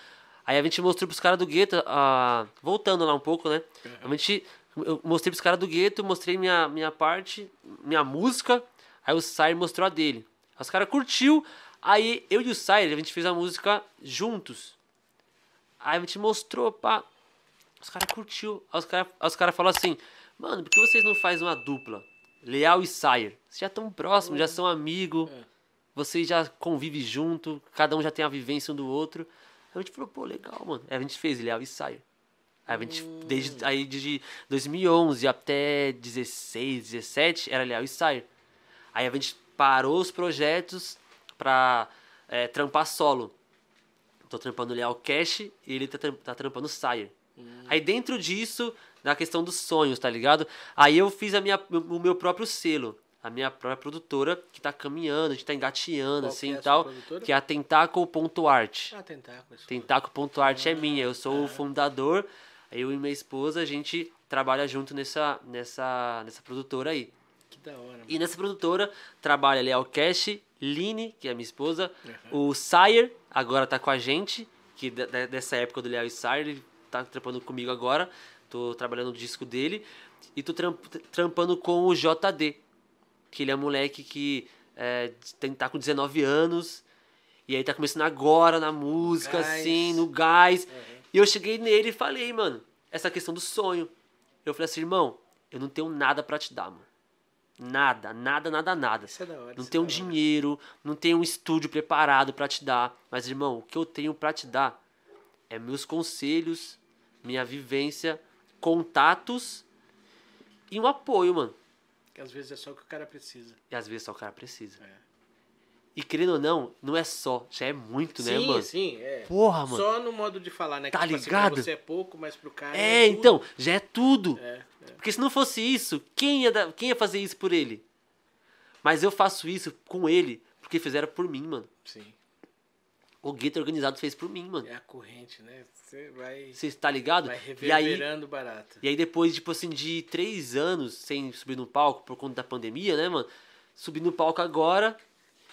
Aí a gente mostrou pros caras do gueto, ah, voltando lá um pouco, né? Uhum. A gente, eu mostrei pros caras do gueto, mostrei minha, minha parte, minha música, aí o Sair mostrou a dele. Os caras curtiu, aí eu e o Sair, a gente fez a música juntos. Aí a gente mostrou, pá, os caras curtiu, aí os caras os cara falaram assim, mano, por que vocês não fazem uma dupla? Leal e Sair, vocês já estão próximos, já uhum. são amigos. É vocês já convivem junto, cada um já tem a vivência um do outro. A gente falou, pô, legal, mano. Aí a gente fez Ilhéus e Saio. Aí a gente, hum. desde, aí de 2011 até 16, 17, era Leal e Sire. Aí a gente parou os projetos pra é, trampar solo. Tô trampando Leal Cash e ele tá, tá trampando Sire. Hum. Aí dentro disso, na questão dos sonhos, tá ligado? Aí eu fiz a minha, o meu próprio selo a minha própria produtora, que tá caminhando, que tá engateando, Qual assim e é tal. Produtora? Que é a Tentaco.art. Ah, Tentaco. Tentaco.art ah, é minha, eu sou o ah. fundador. Eu e minha esposa, a gente trabalha junto nessa, nessa, nessa produtora aí. Que da hora. Mano. E nessa produtora trabalha Léo Cash, Line, que é minha esposa, uhum. o Sire, agora tá com a gente, que dessa época do Leal e Sire, ele tá trampando comigo agora. Tô trabalhando o disco dele. E tô trampando com o JD, que ele é moleque que é, tem, tá com 19 anos, e aí tá começando agora na música, no assim, no gás. Uhum. E eu cheguei nele e falei, mano, essa questão do sonho. Eu falei assim, irmão, eu não tenho nada para te dar, mano. Nada, nada, nada, nada. É hora, não é tenho dinheiro, não tenho um estúdio preparado para te dar. Mas, irmão, o que eu tenho para te dar é meus conselhos, minha vivência, contatos e um apoio, mano. Que às vezes é só o que o cara precisa. E às vezes só o cara precisa. É. E querendo ou não, não é só, já é muito, né, sim, né, mano? Sim, sim, é. Porra, mano. Só no modo de falar, né? Tá que, tipo assim, ligado? Assim, você é pouco, mas pro cara. É, é então, já é tudo. É, é. Porque se não fosse isso, quem ia, dar, quem ia fazer isso por ele? Mas eu faço isso com ele porque fizeram por mim, mano. Sim o gueto organizado fez por mim, mano. É a corrente, né? Você vai. Você tá ligado? Vai reverberando e aí, barato. E aí depois, tipo assim, de três anos sem subir no palco por conta da pandemia, né, mano? Subi no palco agora,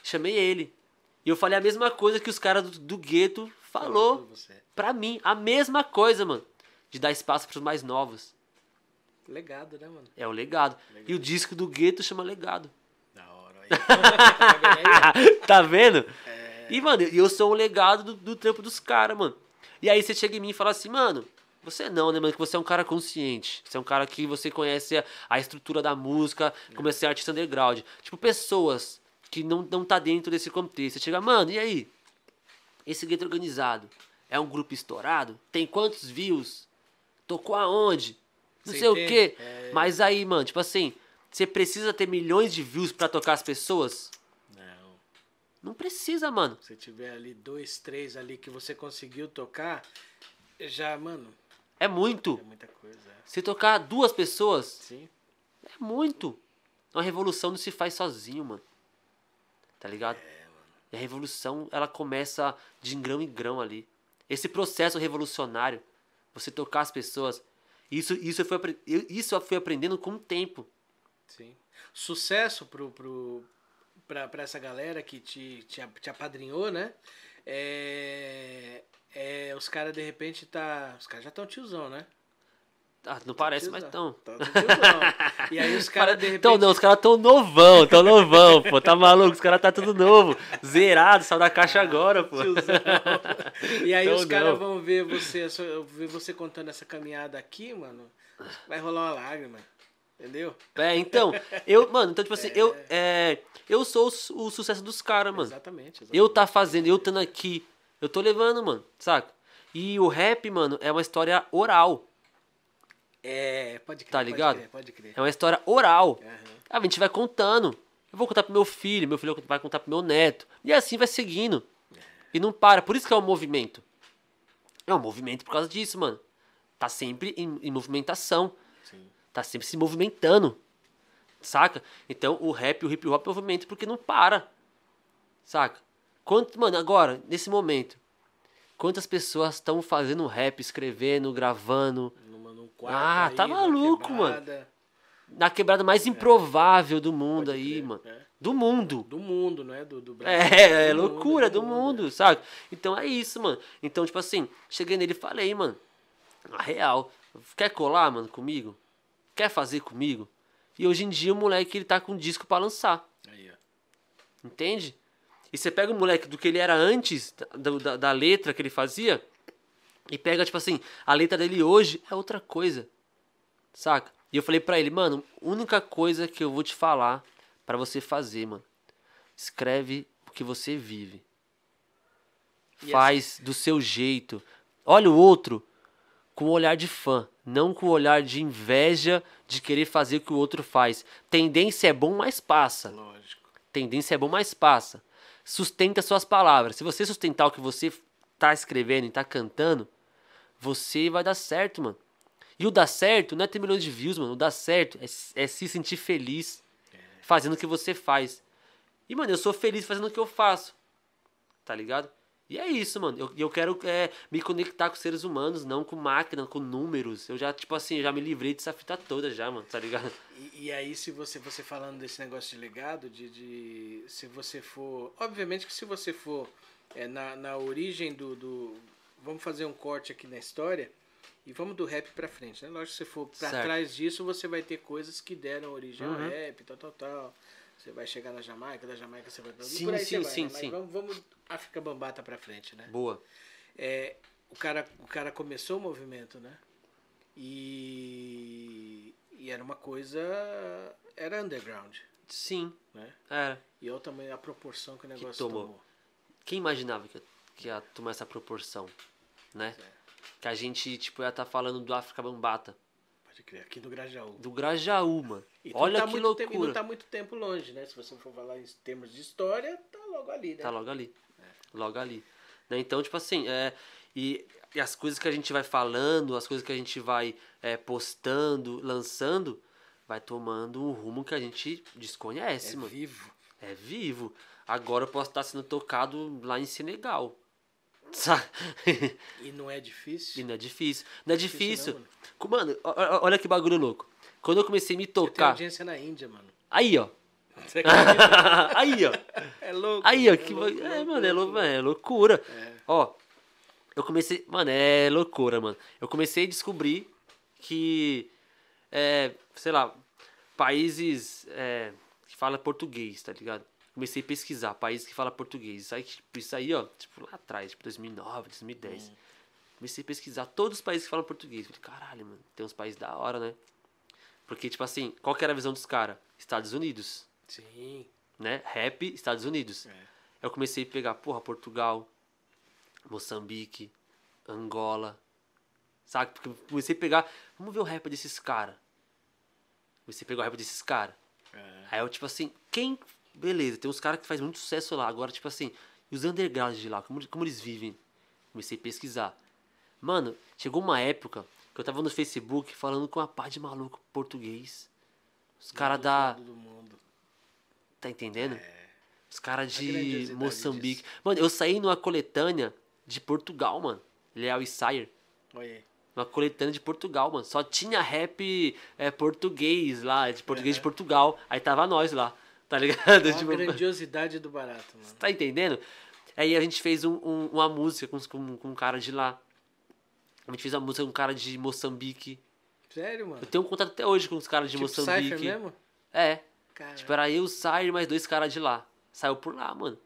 chamei ele. E eu falei a mesma coisa que os caras do, do gueto falou pra mim. A mesma coisa, mano. De dar espaço pros mais novos. Legado, né, mano? É o legado. legado. E o disco do gueto chama Legado. Da hora. Aí. [LAUGHS] É [LAUGHS] tá vendo? E, mano, eu sou o legado do, do trampo dos caras, mano. E aí você chega em mim e fala assim, mano, você não, né, mano? Que você é um cara consciente. Você é um cara que você conhece a, a estrutura da música, como é ser artista underground. Tipo, pessoas que não, não tá dentro desse contexto. Você chega, mano, e aí? Esse gueto organizado é um grupo estourado? Tem quantos views? Tocou aonde? Não sei o quê. É... Mas aí, mano, tipo assim, você precisa ter milhões de views para tocar as pessoas? Não precisa, mano. Se tiver ali dois, três ali que você conseguiu tocar, já, mano. É muito. É muita coisa. É. Se tocar duas pessoas. Sim. É muito. Uma revolução não se faz sozinho, mano. Tá ligado? É, mano. E a revolução, ela começa de grão em grão ali. Esse processo revolucionário, você tocar as pessoas, isso, isso, eu, fui, isso eu fui aprendendo com o tempo. Sim. Sucesso pro, pro, para essa galera que te, te, te apadrinhou, né? É, é, os caras de repente tá. Os caras já estão tiozão, né? Ah, não parece, tiozão. mas estão. E aí os [LAUGHS] caras de repente. Então, não, os caras estão novão, estão novão, pô. Tá maluco? Os caras tá tudo novo. Zerado, saiu da caixa ah, agora, pô. Tiozão. E aí tão os caras vão ver você, ver você contando essa caminhada aqui, mano. Vai rolar uma lágrima. Entendeu? É, então, eu, mano, então, tipo assim, é. eu, é, eu sou o, o sucesso dos caras, mano. Exatamente, exatamente, Eu tá fazendo, eu tando aqui, eu tô levando, mano, saca? E o rap, mano, é uma história oral. É, pode crer. Tá ligado? Pode crer, pode crer. É uma história oral. Uhum. a gente vai contando. Eu vou contar pro meu filho, meu filho vai contar pro meu neto. E assim vai seguindo. É. E não para. Por isso que é um movimento. É um movimento por causa disso, mano. Tá sempre em, em movimentação. Sim. Tá sempre se movimentando. Saca? Então o rap o hip hop é movimento porque não para. Saca? Quanto, mano, agora, nesse momento, quantas pessoas estão fazendo rap, escrevendo, gravando? Numa, num ah, aí, tá maluco, mano. Na quebrada mais é. improvável é. do mundo Pode aí, mano. É. Do mundo. Do mundo, não é do, do Brasil. É, é loucura, mundo, do, mundo, mundo sabe? Então é isso, mano. Então, tipo assim, cheguei nele e falei, mano, a real, quer colar, mano, comigo? Quer fazer comigo? E hoje em dia o moleque ele tá com um disco para lançar. Aí, Entende? E você pega o moleque do que ele era antes, da, da, da letra que ele fazia, e pega, tipo assim, a letra dele hoje é outra coisa. Saca? E eu falei para ele, mano, única coisa que eu vou te falar para você fazer, mano. Escreve o que você vive. Faz assim do seu jeito. Olha o outro com um olhar de fã não com o olhar de inveja de querer fazer o que o outro faz. Tendência é bom, mas passa. Lógico. Tendência é bom, mas passa. Sustenta suas palavras. Se você sustentar o que você tá escrevendo e tá cantando, você vai dar certo, mano. E o dar certo não é ter milhões de views, mano. O dar certo é, é se sentir feliz é. fazendo o que você faz. E, mano, eu sou feliz fazendo o que eu faço. Tá ligado? E é isso, mano. Eu, eu quero é, me conectar com seres humanos, não com máquina, com números. Eu já, tipo assim, já me livrei dessa fita toda já, mano, tá ligado? E, e aí, se você, você falando desse negócio de legado, de, de se você for... Obviamente que se você for é, na, na origem do, do... Vamos fazer um corte aqui na história e vamos do rap pra frente, né? Lógico que se for pra certo. trás disso, você vai ter coisas que deram origem uhum. ao rap, tal, tal, tal você vai chegar na Jamaica, da Jamaica você vai para Sim, sim, vai, sim, né? sim. Vamos, vamos África Bambata para frente, né? Boa. É, o, cara, o cara começou o movimento, né? E, e era uma coisa. Era underground. Sim. Né? Era. E olha também a proporção que o negócio que tomou. tomou. Quem imaginava que, que ia tomar essa proporção, né? É. Que a gente, tipo, ia estar tá falando do África Bambata aqui do Grajaú. Do Grajaú, mano. Olha tá que loucura. Tempo, e não tá muito tempo longe, né? Se você for falar em termos de história, tá logo ali, né? Tá logo ali. É. Logo ali. Né? Então, tipo assim, é, e, e, as coisas que a gente vai falando, as coisas que a gente vai é, postando, lançando, vai tomando um rumo que a gente desconhece, é mano. É vivo. É vivo. Agora eu posso estar tá sendo tocado lá em Senegal e não é difícil? E não é difícil. Não é, é difícil. difícil mano, olha que bagulho louco. Quando eu comecei a me tocar. Você audiência na Índia, mano. Aí, ó. [LAUGHS] aí, ó. É louco. Aí, ó. É que... Louco, é, é, mano, é, lou... é loucura. É. Ó, eu comecei. Mano, é loucura, mano. Eu comecei a descobrir que. É, sei lá, países é, que falam português, tá ligado? comecei a pesquisar países que falam português. Isso aí, tipo, isso aí, ó, tipo, lá atrás, tipo, 2009, 2010. Hum. Comecei a pesquisar todos os países que falam português. Falei, caralho, mano, tem uns países da hora, né? Porque, tipo assim, qual que era a visão dos caras? Estados Unidos. Sim. Né? Rap, Estados Unidos. É. Eu comecei a pegar, porra, Portugal, Moçambique, Angola. Sabe? Porque comecei a pegar. Vamos ver o rap desses caras. Comecei a pegar o rap desses caras. É. Aí eu, tipo assim, quem Beleza, tem uns caras que faz muito sucesso lá. Agora, tipo assim, e os undergrounds de lá, como, como eles vivem? Comecei a pesquisar. Mano, chegou uma época que eu tava no Facebook falando com uma pá de maluco português. Os caras da. Tá entendendo? É. Os caras de Moçambique. Disso. Mano, eu saí numa coletânea de Portugal, mano. Leal e Sire. Oi. Uma coletânea de Portugal, mano. Só tinha rap é, português lá, de português uhum. de Portugal. Aí tava nós lá. Tá ligado? É a tipo, grandiosidade do barato, mano. Você tá entendendo? Aí a gente fez um, um, uma música com, com, com um cara de lá. A gente fez uma música com um cara de Moçambique. Sério, mano? Eu tenho um contato até hoje com os caras de tipo Moçambique. Cypher mesmo? É. Caramba. Tipo, era eu, Cypher, mais dois caras de lá. Saiu por lá, mano.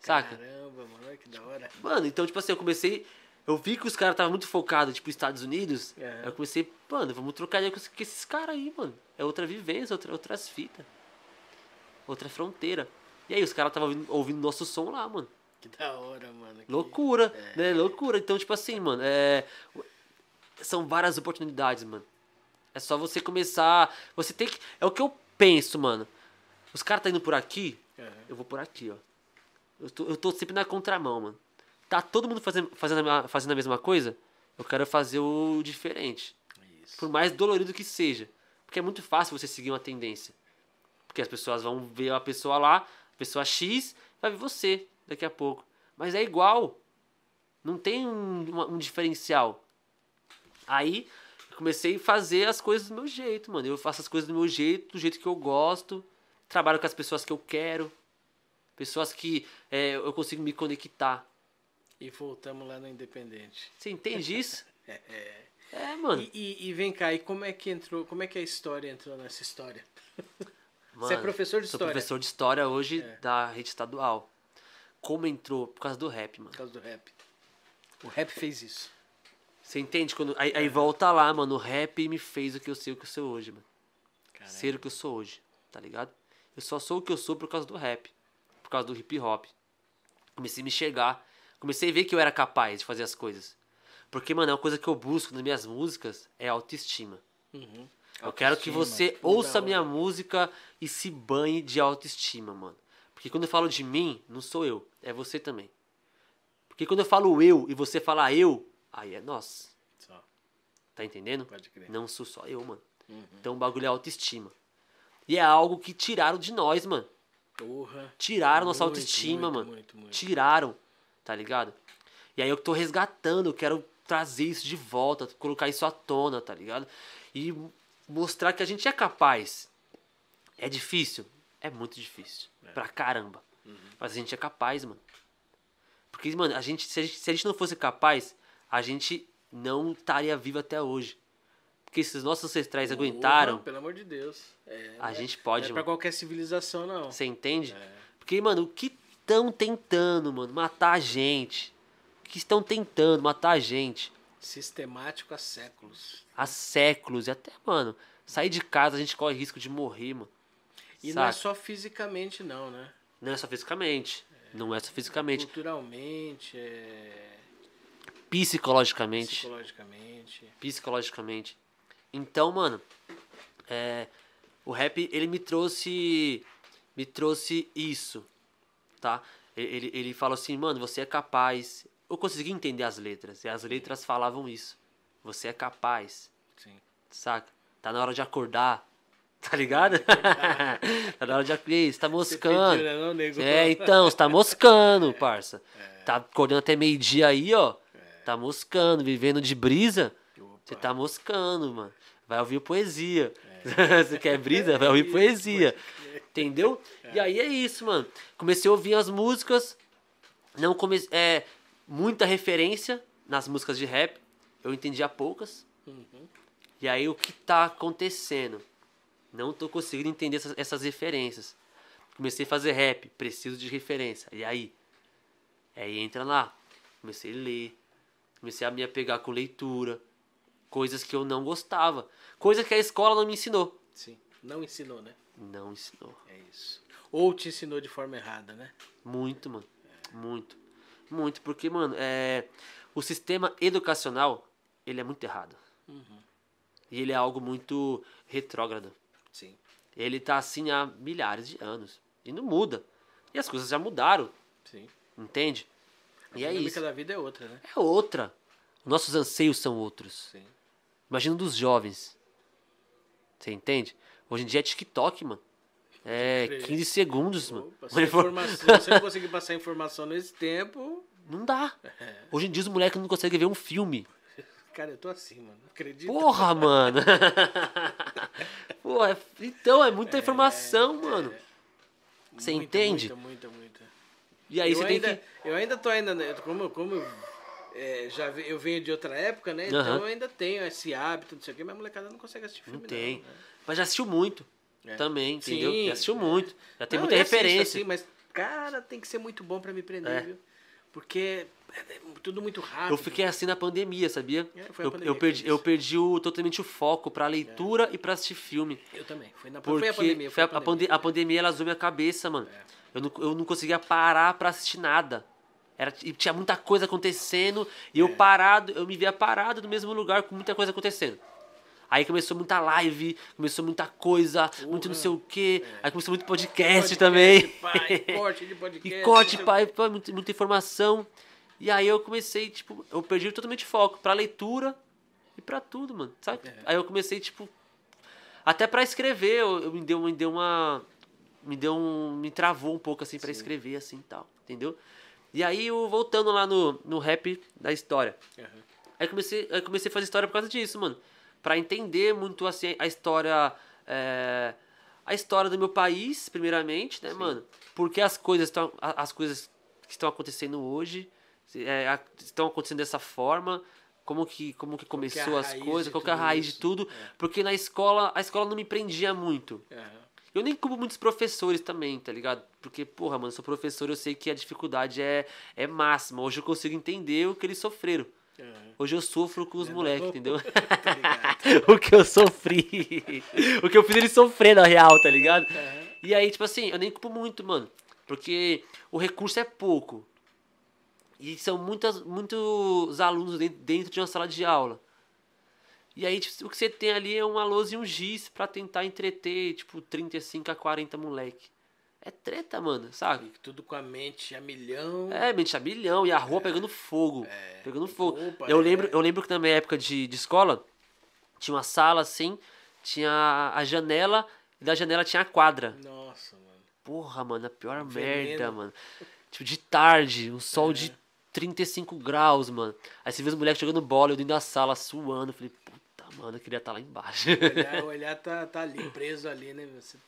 Saca? Caramba, mano, que da hora. Mano, então, tipo assim, eu comecei. Eu vi que os caras estavam muito focados, tipo, Estados Unidos. Aí eu comecei, mano, vamos trocar ideia com esses caras aí, mano. É outra vivência, outra, outras fitas outra fronteira. E aí os caras estavam ouvindo, ouvindo, nosso som lá, mano. Que da hora, mano. Que... Loucura, é. né? Loucura. Então, tipo assim, mano, é... são várias oportunidades, mano. É só você começar. Você tem que. É o que eu penso, mano. Os caras tá indo por aqui, uhum. eu vou por aqui, ó. Eu tô, eu tô sempre na contramão, mano. Tá todo mundo fazendo, fazendo, a, fazendo a mesma coisa? Eu quero fazer o diferente. Isso. Por mais dolorido que seja. Porque é muito fácil você seguir uma tendência. Porque as pessoas vão ver a pessoa lá, a pessoa X, vai ver você daqui a pouco. Mas é igual. Não tem um, um diferencial. Aí comecei a fazer as coisas do meu jeito, mano. Eu faço as coisas do meu jeito, do jeito que eu gosto. Trabalho com as pessoas que eu quero. Pessoas que é, eu consigo me conectar. E voltamos lá no Independente. Você entende isso? [LAUGHS] é, é. É, mano. E, e, e, vem cá, e como é que entrou, como é que a história entrou nessa história? [LAUGHS] Mano, Você é professor de sou história. professor de história hoje é. da rede estadual. Como entrou? Por causa do rap, mano. Por causa do rap. O rap fez isso. Você entende? Quando, aí, aí volta lá, mano. O rap me fez o que eu sei o que eu sou hoje, mano. Ser o que eu sou hoje, tá ligado? Eu só sou o que eu sou por causa do rap. Por causa do hip hop. Comecei a me chegar. Comecei a ver que eu era capaz de fazer as coisas. Porque, mano, é uma coisa que eu busco nas minhas músicas é autoestima. Uhum eu quero que você ouça minha música e se banhe de autoestima, mano. Porque quando eu falo de mim, não sou eu, é você também. Porque quando eu falo eu e você fala eu, aí é nós. Só. Tá entendendo? Pode crer. Não sou só eu, mano. Uhum. Então o bagulho é autoestima. E é algo que tiraram de nós, mano. Porra. Tiraram muito, nossa autoestima, muito, mano. Muito, muito, Tiraram, tá ligado? E aí eu tô resgatando, eu quero trazer isso de volta, colocar isso à tona, tá ligado? E mostrar que a gente é capaz. É difícil? É muito difícil. É. Pra caramba. Uhum. Mas a gente é capaz, mano. Porque, mano, a gente, se, a gente, se a gente não fosse capaz, a gente não estaria vivo até hoje. Porque se os nossos ancestrais Porra, aguentaram. Pelo amor de Deus. É, a é, gente pode. Não é pra mano. qualquer civilização, não. Você entende? É. Porque, mano, o que estão tentando, mano? Matar a gente. O que estão tentando? Matar a gente. Sistemático há séculos. Há séculos. E até, mano, sair de casa a gente corre risco de morrer, mano. E Saca? não é só fisicamente, não, né? Não é só fisicamente. É, não é só fisicamente. Culturalmente, é... Psicologicamente. Psicologicamente. Psicologicamente. Então, mano, é, o rap, ele me trouxe. Me trouxe isso, tá? Ele, ele, ele fala assim, mano, você é capaz, eu conseguia entender as letras. E as letras falavam isso. Você é capaz. Sim. Saca? Tá na hora de acordar. [LAUGHS] Tá ligado? [LAUGHS] tá na hora de acordar. Você tá moscando. Pediu, né, não, nego? É, então, você tá moscando, [LAUGHS] é, parça. Tá é. Tá acordando até meio-dia aí, ó. É. Tá moscando, vivendo de brisa. Você tá moscando, mano. Vai ouvir poesia. É. você quer brisa? Vai ouvir é poesia. Entendeu? É. E aí é isso, mano. Comecei a ouvir as músicas. Não comecei. É, muita referência nas músicas de rap. Eu entendia poucas. Uhum. E aí o que tá acontecendo? Não tô conseguindo entender essas, essas referências. Comecei a fazer rap, preciso de referência. E aí? Aí entra lá. Comecei a ler. Comecei a me apegar com leitura. Coisas que eu não gostava. Coisas que a escola não me ensinou. Sim. Não ensinou, né? Não ensinou. É isso. Ou te ensinou de forma errada, né? Muito, mano. É. Muito. Muito, porque, mano, é, o sistema educacional, ele é muito errado. Uhum. E ele é algo muito retrógrado. Sim. Ele tá assim há milhares de anos. E não muda. E as coisas já mudaram. Sim. Entende? A e é isso. A da vida é outra, né? É outra. Nossos anseios são outros. Sim. Imagina dos jovens. Você entende? Hoje em dia é TikTok, mano. É, 15 segundos, mano. Opa, se, eu não [LAUGHS] conseguir passar informação nesse tempo. Não dá. É. Hoje em dia os moleques não conseguem ver um filme. [LAUGHS] Cara, eu tô assim, mano. Acredito. Porra, [LAUGHS] mano. É então é muita é, informação, é, mano. É. Você entende? Muita, muita, muita. E aí eu você ainda, tem que. Eu ainda tô ainda. Né, como, como é, já eu venho de outra época, né? Uhum. Então eu ainda tenho esse hábito, não sei o quê, mas a molecada não consegue assistir filme. Não tem. Não, né? Mas já assistiu muito. É. Também, entendeu? Sim. Já assistiu muito. Já tem não, muita referência. assim, mas, cara, tem que ser muito bom para me prender, é. viu? Porque é, é tudo muito rápido. Eu fiquei assim na pandemia, sabia? É, eu, pandemia eu, perdi, eu perdi o, totalmente o foco pra leitura é. e pra assistir filme. Eu também. Foi, na, foi a pandemia. Foi a, pandemia. A, pandemia, a pandemia, ela zoou minha cabeça, mano. É. Eu, não, eu não conseguia parar pra assistir nada. Era, tinha muita coisa acontecendo e eu é. parado, eu me via parado no mesmo lugar com muita coisa acontecendo. Aí começou muita live, começou muita coisa, uhum. muito não sei o quê. É. Aí começou muito é. podcast, podcast também. Pai, [LAUGHS] corte de podcast. e corte, pai, pai muita, muita, informação. E aí eu comecei, tipo, eu perdi totalmente foco pra leitura e pra tudo, mano. Sabe? É. Aí eu comecei, tipo. Até pra escrever, eu, eu me deu, me deu uma. Me deu um. Me travou um pouco, assim, pra Sim. escrever, assim tal. Entendeu? E aí, eu, voltando lá no, no rap da história. Uhum. Aí comecei, aí comecei a fazer história por causa disso, mano para entender muito assim, a história. É, a história do meu país, primeiramente, né, Sim. mano? Porque as coisas, estão as coisas que estão acontecendo hoje é, estão acontecendo dessa forma como que, como que é começou que as coisas, qual que é a raiz isso. de tudo, é. porque na escola, a escola não me prendia muito. É. Eu nem culpo muitos professores também, tá ligado? Porque, porra, mano, sou professor, eu sei que a dificuldade é, é máxima. Hoje eu consigo entender o que eles sofreram. Hoje eu sofro com os é moleques, entendeu? [LAUGHS] Tá [LAUGHS] o que eu sofri. o que eu fiz ele sofrer na real, tá ligado? Uhum. E aí, tipo assim, eu nem culpo muito, mano. Porque o recurso é pouco. E são muitas, muitos alunos dentro, dentro de uma sala de aula. E aí, tipo, o que você tem ali é uma lousa e um giz para tentar entreter, tipo, 35 a 40 moleque. É treta, mano, sabe? E tudo com a mente a milhão. É, mente a milhão e a rua é. pegando fogo. É. Pegando fogo. Opa, eu, é. lembro, eu lembro que na minha época de, de escola, tinha uma sala assim, tinha a janela e da janela tinha a quadra. Nossa, mano. Porra, mano, a pior Veneno. merda, mano. Tipo, de tarde, um sol de 35 é. graus, mano. Aí você vê os moleques jogando bola, eu dentro da sala, suando. Eu falei, puta, mano, eu queria estar tá lá embaixo. O olhar, o [LAUGHS] olhar tá, tá ali, preso ali, né? Você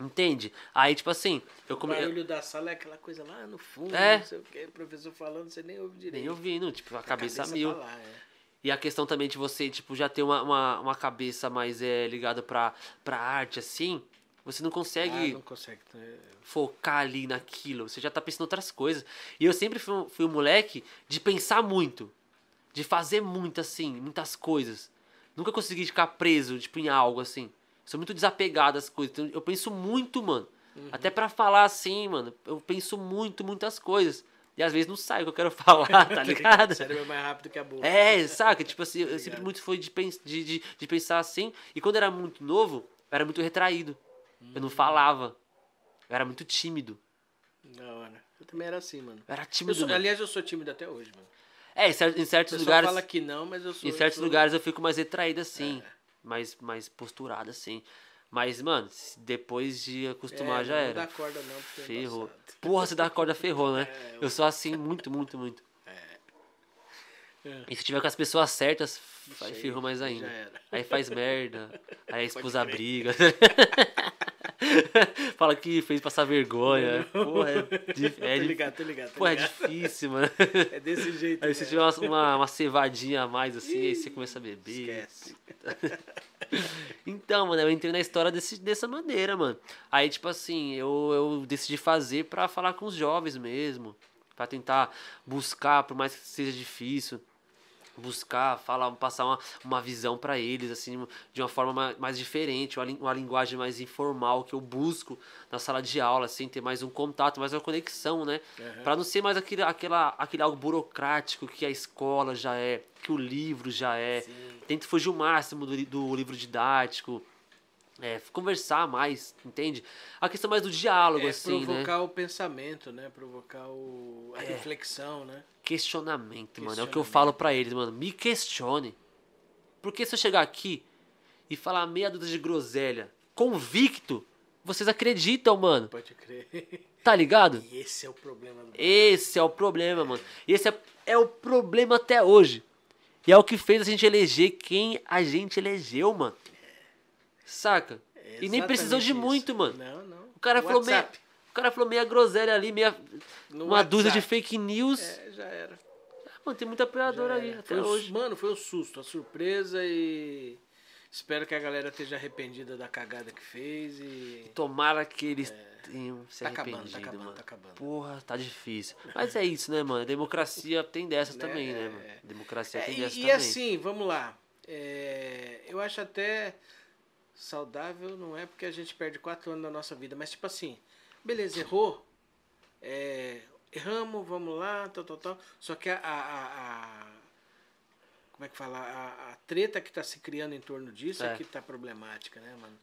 Entende? Aí, tipo assim, eu comecei. O barulho da sala é aquela coisa lá no fundo, é. não sei o que, o professor falando, você nem ouve direito. Nem ouvindo, tipo, a, a cabeça, mil. Tá lá, é. E a questão também de você, tipo, já ter uma, uma, uma cabeça mais é, ligada pra, pra arte, assim, você não consegue, ah, não consegue então é- focar ali naquilo. Você já tá pensando em outras coisas. E eu sempre fui um, fui um moleque de pensar muito, de fazer muito, assim, muitas coisas. Nunca consegui ficar preso, tipo, em algo, assim. Sou muito desapegado às coisas. Então, eu penso muito, mano. Uhum. Até para falar assim, mano, eu penso muito, muitas coisas. E às vezes não sai o que eu quero [LAUGHS] falar, tá [LAUGHS] ligado? o cérebro é mais rápido que a boca. É, saca? Tipo assim, eu tá sempre muito foi de, de, de, de, pensar assim. E quando eu era muito novo, eu era muito retraído. Eu não hum. falava. Eu era muito tímido. Da hora. Eu também era assim, mano. Eu era tímido. Eu sou, aliás, eu sou tímido até hoje, mano. É, em certos, em certos lugares. fala que não, mas eu sou. Em certos sou... lugares eu fico mais retraído assim. É mais, mais posturada, assim. Mas, mano, depois de acostumar é, já não era. Não dá corda, não, porque é Ferrou. É Porra, se dá corda, ferrou, né? [LAUGHS] É, eu... eu sou assim muito, muito, muito. É. E se tiver com as pessoas certas, aí ferrou mais ainda. Aí faz merda, aí a esposa briga. [LAUGHS] Fala que fez passar vergonha. É, porra, é, é, tô ligado, tô ligado, tô porra, é difícil, mano. É desse jeito. Aí se tiver uma, uma, cevadinha a mais, assim, Ih, aí você começa a beber. Esquece. [LAUGHS] Então, mano, eu entrei na história desse, dessa maneira, mano. Aí, tipo assim, eu, eu decidi fazer pra falar com os jovens mesmo. Pra tentar buscar, por mais que seja difícil buscar, falar, passar uma, uma visão para eles, assim, de uma forma mais, mais diferente, uma, uma, linguagem mais informal que eu busco na sala de aula, assim, ter mais um contato, mais uma conexão, né? Uhum. Para não ser mais aquele, aquela, aquele algo burocrático que a escola já é, que o livro já é. Sim. Tento fugir o máximo do, do livro didático é, conversar mais, entende? A questão mais do diálogo, é, assim, né? provocar né? o pensamento, né? Provocar o... a é. reflexão, né? Questionamento, questionamento, mano. É o que eu falo para eles, mano. Me questione. Porque se eu chegar aqui e falar meia dúzia de groselha, convicto, vocês acreditam, mano. Pode crer. Tá ligado? E esse é o problema. mano. esse é o problema, mano. Esse é, é o problema até hoje. E é o que fez a gente eleger quem a gente elegeu, mano. Saca? Exatamente e nem precisou de muito, mano. Não, não. O cara, falou meia, o cara falou meia groselha ali, meia, no uma WhatsApp. dúzia de fake news. É, já era. Ah, mano, tem muita apoiadora aí até foi hoje. O, mano, foi o um susto, a surpresa e. Espero que a galera esteja arrependida da cagada que fez e. Tomara que eles é. tenham se tá arrependido, acabando, tá acabando, mano. Tá acabando. Porra, tá difícil. Mas é isso, né, mano? Democracia tem dessas é, né, também, né, é. mano? Democracia é, tem dessas e, também. E assim, vamos lá. É, eu acho até Saudável não é porque a gente perde quatro anos da nossa vida, mas tipo assim, beleza, errou, é, erramos, vamos lá, tal, tal, tal. Só que a, a, a como é que fala? A, a treta que está se criando em torno disso é, é que está problemática, né, mano?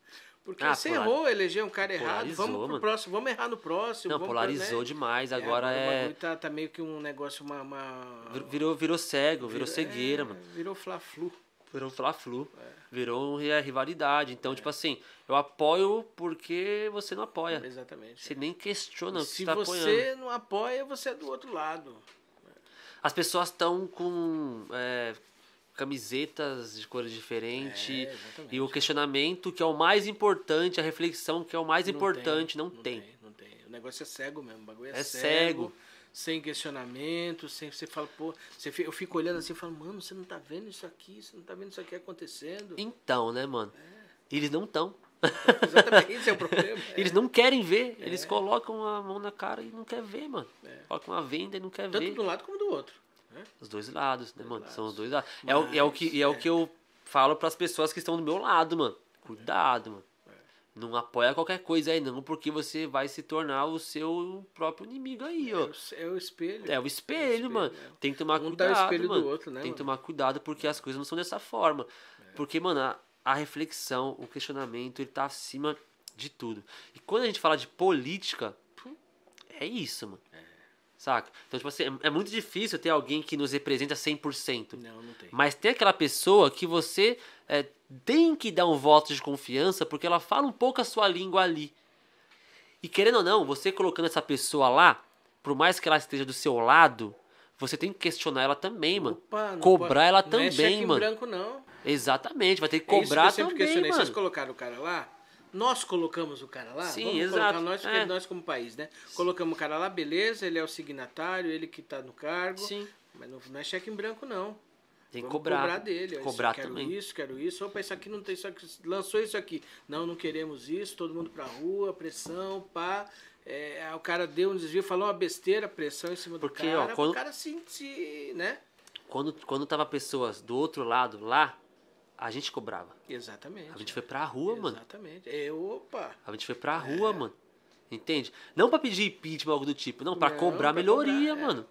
Porque ah, você polar... errou, eleger um cara errado, vamos pro próximo, vamos errar no próximo. Não, polarizou pro, né? demais, é, agora é. é... Tá, tá, meio que um negócio, uma. uma... Virou, virou cego, virou, virou cegueira, é, mano. Virou fla-flu. Virou Fla-Flu. É. Virou é, rivalidade. Então, é. tipo assim, eu apoio porque você não apoia. Exatamente. Você nem questiona e o que está apoiando. Se você tá não apoia, você é do outro lado. As pessoas estão com é, camisetas de cores diferentes. É, e o questionamento, que é o mais importante, a reflexão, que é o mais não importante, tem, não, não tem. tem. Não tem. O negócio é cego mesmo. O bagulho é, é cego. cego sem questionamento, sem você fala, pô, você, eu fico olhando assim e falo, mano, você não tá vendo isso aqui, você não tá vendo isso aqui acontecendo. Então, né, mano? É. Eles não estão. [LAUGHS] exatamente, esse é o problema. [LAUGHS] É. Eles não querem ver, é. eles colocam a mão na cara e não quer ver, mano. É. Colocam a venda e não quer ver. Tanto de um lado como do outro. Né? Os dois lados, né, mano? Lados. São os dois lados. Mas, é, o, é, o que, é, o é. que eu falo para as pessoas que estão do meu lado, mano. Cuidado, mano. Não apoia qualquer coisa aí, não, porque você vai se tornar o seu próprio inimigo aí, é ó. É o, espelho. É o espelho, é o espelho mano. É. Tem que tomar um tá cuidado. Dá o espelho mano. do outro, né? Tem que tomar cuidado porque as coisas não são dessa forma. É. Porque, mano, a, a, reflexão, o questionamento, ele tá acima de tudo. E quando a gente fala de política, é isso, mano. É. Saca? Então, tipo assim, é, é muito difícil ter alguém que nos representa 100%. Não, não tem. Mas tem aquela pessoa que você tem que dar um voto de confiança porque ela fala um pouco a sua língua ali. E querendo ou não, você colocando essa pessoa lá, por mais que ela esteja do seu lado, você tem que questionar ela também, mano. Opa, cobrar pode, ela também, não é cheque mano. branco não. Exatamente, vai ter que cobrar é isso que eu também, questionei. mano. Vocês colocaram o cara lá? Nós colocamos o cara lá? Sim, Vamos exato. Nós, é. nós como país, né? Colocamos o cara lá, beleza, ele é o signatário, ele que tá no cargo. Sim. Mas não, não é cheque em branco, não. Tem que cobrar. cobrar dele. É cobrar isso, também. Quero isso, quero isso. Ou pensar que não tem isso aqui. Lançou isso aqui. Não, não queremos isso. Todo mundo pra rua, pressão, pá. É, o cara deu um desvio, falou uma besteira, pressão em cima Porque, do cara. Ó, quando, o cara sentir, né? Quando, quando tava pessoas do outro lado lá, a gente cobrava. Exatamente. A gente foi pra rua, mano. Exatamente. É, opa. A gente foi pra é. rua, é. mano. Entende? Não pra pedir impeachment algo do tipo. Não, pra não, cobrar pra melhoria, cobrar, é. mano.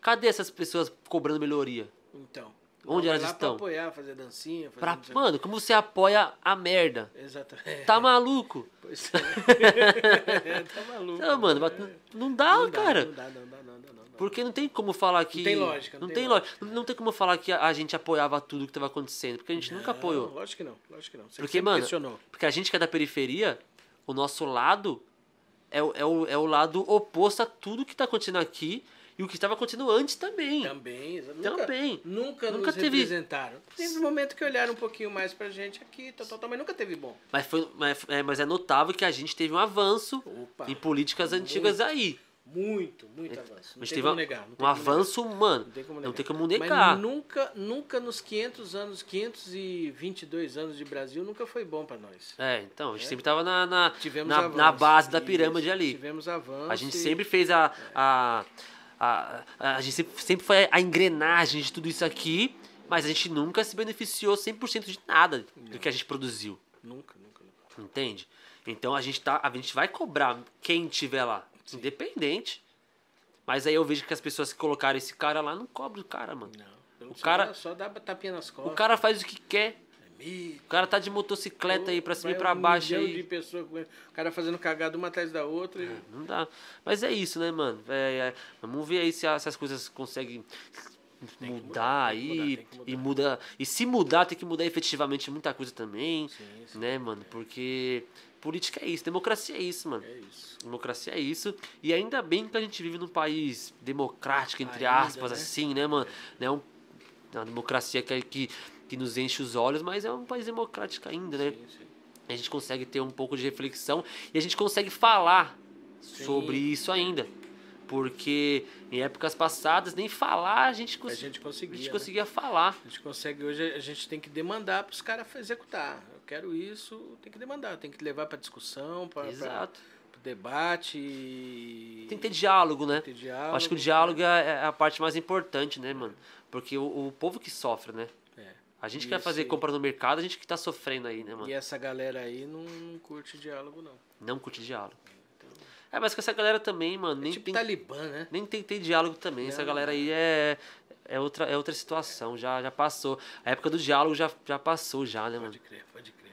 Cadê essas pessoas cobrando melhoria? Então. Onde elas estão? Pra apoiar, fazer dancinha. Fazer pra, dancinha. mano, como você apoia a merda? Exatamente. Tá [LAUGHS] é. maluco? Pois [LAUGHS] é. [LAUGHS] tá maluco. Não, mano, é. não dá, não cara. Dá, não dá, não dá, não dá, não dá. Porque não tem como falar que. Não tem lógica. Não, não tem, tem lógica. lógica. Né? Não tem como falar que a gente apoiava tudo que tava acontecendo. Porque a gente nunca apoiou. Lógico que não, lógico que não. Você porque, mano, questionou. porque a gente que é da periferia, o nosso lado é, é, o, é o lado oposto a tudo que tá acontecendo aqui. E o que estava acontecendo antes também. Também, nunca, também. Nunca, nunca teve... representaram. Teve um momento que olharam um pouquinho mais pra gente aqui, total também mas nunca teve bom. Mas, foi, mas, é, mas é notável que a gente teve um avanço Opa, em políticas antigas muito, aí. Muito, muito é, avanço. Não mas teve negar, um avanço, negar. mano. Não tem como negar. Não tem como negar. Mas nunca, nunca nos 500 anos, 522 anos de Brasil, nunca foi bom para nós. É, então, a gente é? sempre tava na, na, na, na, base da pirâmide Isso, ali. Tivemos avanço. A gente e... sempre fez a, a a, a gente sempre, sempre foi a engrenagem de tudo isso aqui, mas a gente nunca se beneficiou 100% de nada do que a gente produziu. Nunca, nunca. nunca. Entende? Então a gente, tá, a gente vai cobrar quem tiver lá, Sim. independente. Mas aí eu vejo que as pessoas que colocaram esse cara lá não cobram o cara, mano. Não. O cara só dá tapinha nas costas. O cara faz o que quer amigo. O cara tá de motocicleta aí pra cima e pra baixo aí. de pessoa, o cara fazendo cagada uma atrás da outra. É, e... Não dá. Mas é isso, né, mano? É, é, vamos ver aí se, se as coisas conseguem mudar, mudar, aí mudar, e muda e se mudar tem que mudar efetivamente muita coisa também sim, sim, né mano porque política é isso democracia é isso mano é isso. democracia é isso e ainda bem que a gente vive num país democrático entre ainda, aspas né? assim né mano é né? um, uma democracia que, que que nos enche os olhos, mas é um país democrático ainda, né? Sim, sim. A gente consegue ter um pouco de reflexão e a gente consegue falar sim. sobre isso ainda. Porque em épocas passadas, nem falar a gente, cons... a gente conseguia. A gente né? conseguia né? falar. A gente consegue, hoje a gente tem que demandar para os caras executar. Eu quero isso, tem que demandar, tem que levar para discussão, para debate. Tem que ter diálogo, né? Ter diálogo, Acho que o diálogo é, é a parte mais importante, né, mano? Porque o, o povo que sofre, né? A gente quer fazer compra no mercado, a gente que tá sofrendo aí, né, mano? E essa galera aí não, curte diálogo, não. Não curte diálogo. Então... É, mas com essa galera também, mano. É nem tipo tem, talibã, né? Nem tem, tem diálogo também. Não, essa galera aí é, é, outra, é outra situação, já, já passou. A época do diálogo já, já passou, já, né, pode mano? Pode crer, pode crer.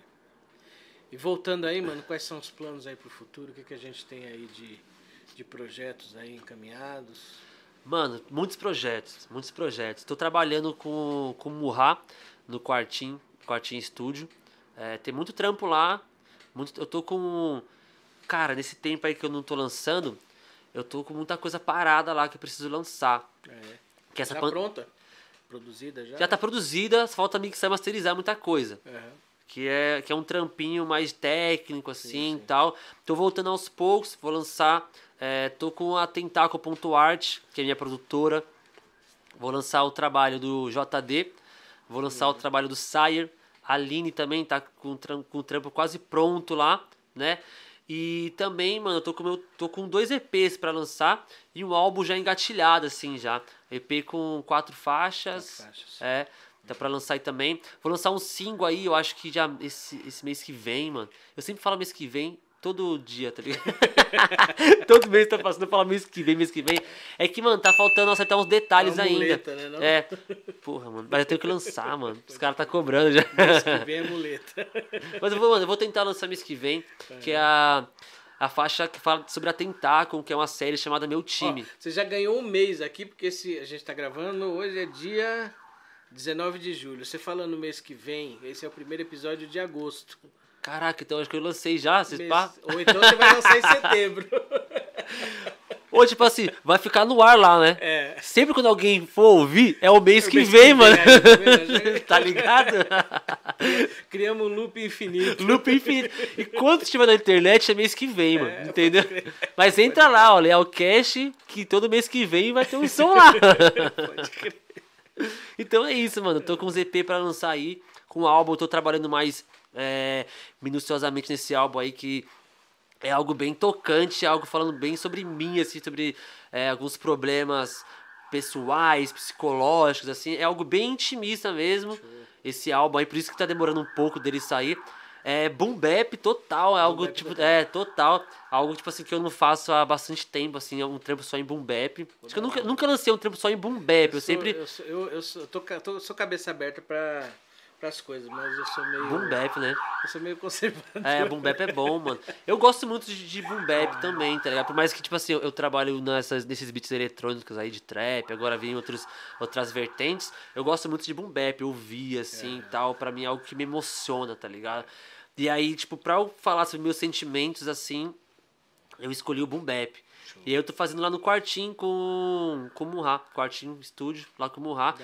E voltando aí, mano, quais são os planos aí pro futuro? O que, que a gente tem aí de, de projetos aí encaminhados? Mano, muitos projetos, muitos projetos. Tô trabalhando com, com o Murra no quartinho, quartinho Estúdio. É, tem muito trampo lá. Muito, eu tô com. Cara, nesse tempo aí que eu não tô lançando, eu tô com muita coisa parada lá que eu preciso lançar. É. Que essa já pan... pronta? Produzida já? Já tá produzida, falta mixar e masterizar muita coisa. Uhum. Que é, que é um trampinho mais técnico, assim e tal. Tô voltando aos poucos, vou lançar. É, tô com a Tentaco.art, que é minha produtora. Vou lançar o trabalho do JD, Vou lançar o trabalho do Sire. A Aline também tá com, com o trampo quase pronto lá, né? E também, mano, eu tô com, meu, tô com dois EPs para lançar e um álbum já engatilhado, assim, já. EP com quatro faixas. Quatro faixas. É, tá pra lançar aí também. Vou lançar um single aí, eu acho que já esse, esse mês que vem, mano. Eu sempre falo mês que vem, todo dia, tá ligado? [LAUGHS] todo mês tá passando, falo mês que vem, mês que vem. É que, mano, tá faltando acertar uns detalhes é muleta, ainda. Né? É. Porra, mano, mas eu tenho que lançar, mano. Os caras tá cobrando já. Mês que vem é muleta. [LAUGHS] mas eu vou, mano, eu vou tentar lançar mês que vem, é. que é a a faixa que fala sobre a Tentáculo, que é uma série chamada Meu Time. Ó, você já ganhou um mês aqui, porque se a gente está gravando, hoje é dia 19 de julho. Você falando no mês que vem, esse é o primeiro episódio de agosto. Caraca, então acho que eu lancei já. Vocês pá... Ou então você vai lançar em [LAUGHS] setembro. Ou tipo assim, vai ficar no ar lá, né? É. Sempre quando alguém for ouvir, é o mês, é o mês que, vem, que, vem, mano. É, né? [LAUGHS] tá ligado? [LAUGHS] Criamos um loop infinito. Loop infinito. E quando estiver na internet, é mês que vem, é, mano. Entendeu? Mas entra lá, olha, é o cash que todo mês que vem vai ter um som lá. Pode crer. Então é isso, mano. Tô com um EP pra lançar aí. Com o álbum, eu tô trabalhando mais é, minuciosamente nesse álbum aí que é algo bem tocante, é algo falando bem sobre mim, assim, sobre é, alguns problemas pessoais, psicológicos, assim, é algo bem intimista mesmo, esse álbum aí, por isso que tá demorando um pouco dele sair. É boom bap total, é algo tipo, é total, algo tipo assim que eu não faço há bastante tempo, assim, é um trampo só em boom bap. Acho que eu nunca, nunca lancei um trampo só em boom bap, eu, eu sou, sempre eu, sou, eu, eu sou, tô, tô, sou cabeça aberta para pras coisas, mas eu sou meio. Boom bap, né? Eu sou meio conservador. É, boom bap é bom, mano. Eu gosto muito de, de boom bap também, tá ligado? Por mais que, tipo assim, eu, eu trabalho nessas, nesses beats eletrônicos aí de trap, agora vem outros, outras vertentes. Eu gosto muito de boom bap, ouvir assim e é. tal. Pra mim é algo que me emociona, tá ligado? E aí, tipo, pra eu falar sobre meus sentimentos assim, eu escolhi o boom bap. E eu tô fazendo lá no quartinho com, com o Murra. Quartinho, estúdio, lá com o Murra.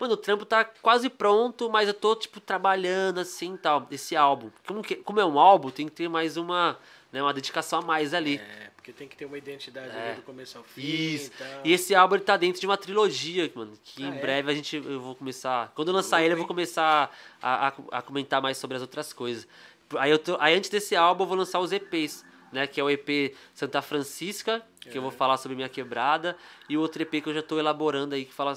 Mano, o trampo tá quase pronto, mas eu tô, tipo, trabalhando assim e tal, esse álbum. Como, que, como é um álbum, tem que ter mais uma, né, uma dedicação a mais ali. É, porque tem que ter uma identidade é. do começo ao fim. Isso. E, e esse álbum ele tá dentro de uma trilogia, mano. Que ah, em é? breve a gente eu vou começar. Quando eu lançar ele, eu vou começar a, a, a comentar mais sobre as outras coisas. Aí, eu tô, aí antes desse álbum eu vou lançar os EPs né? Que é o EP Santa Francisca, que é. eu vou é. falar sobre minha quebrada, e o outro EP que eu já estou elaborando aí, que fala,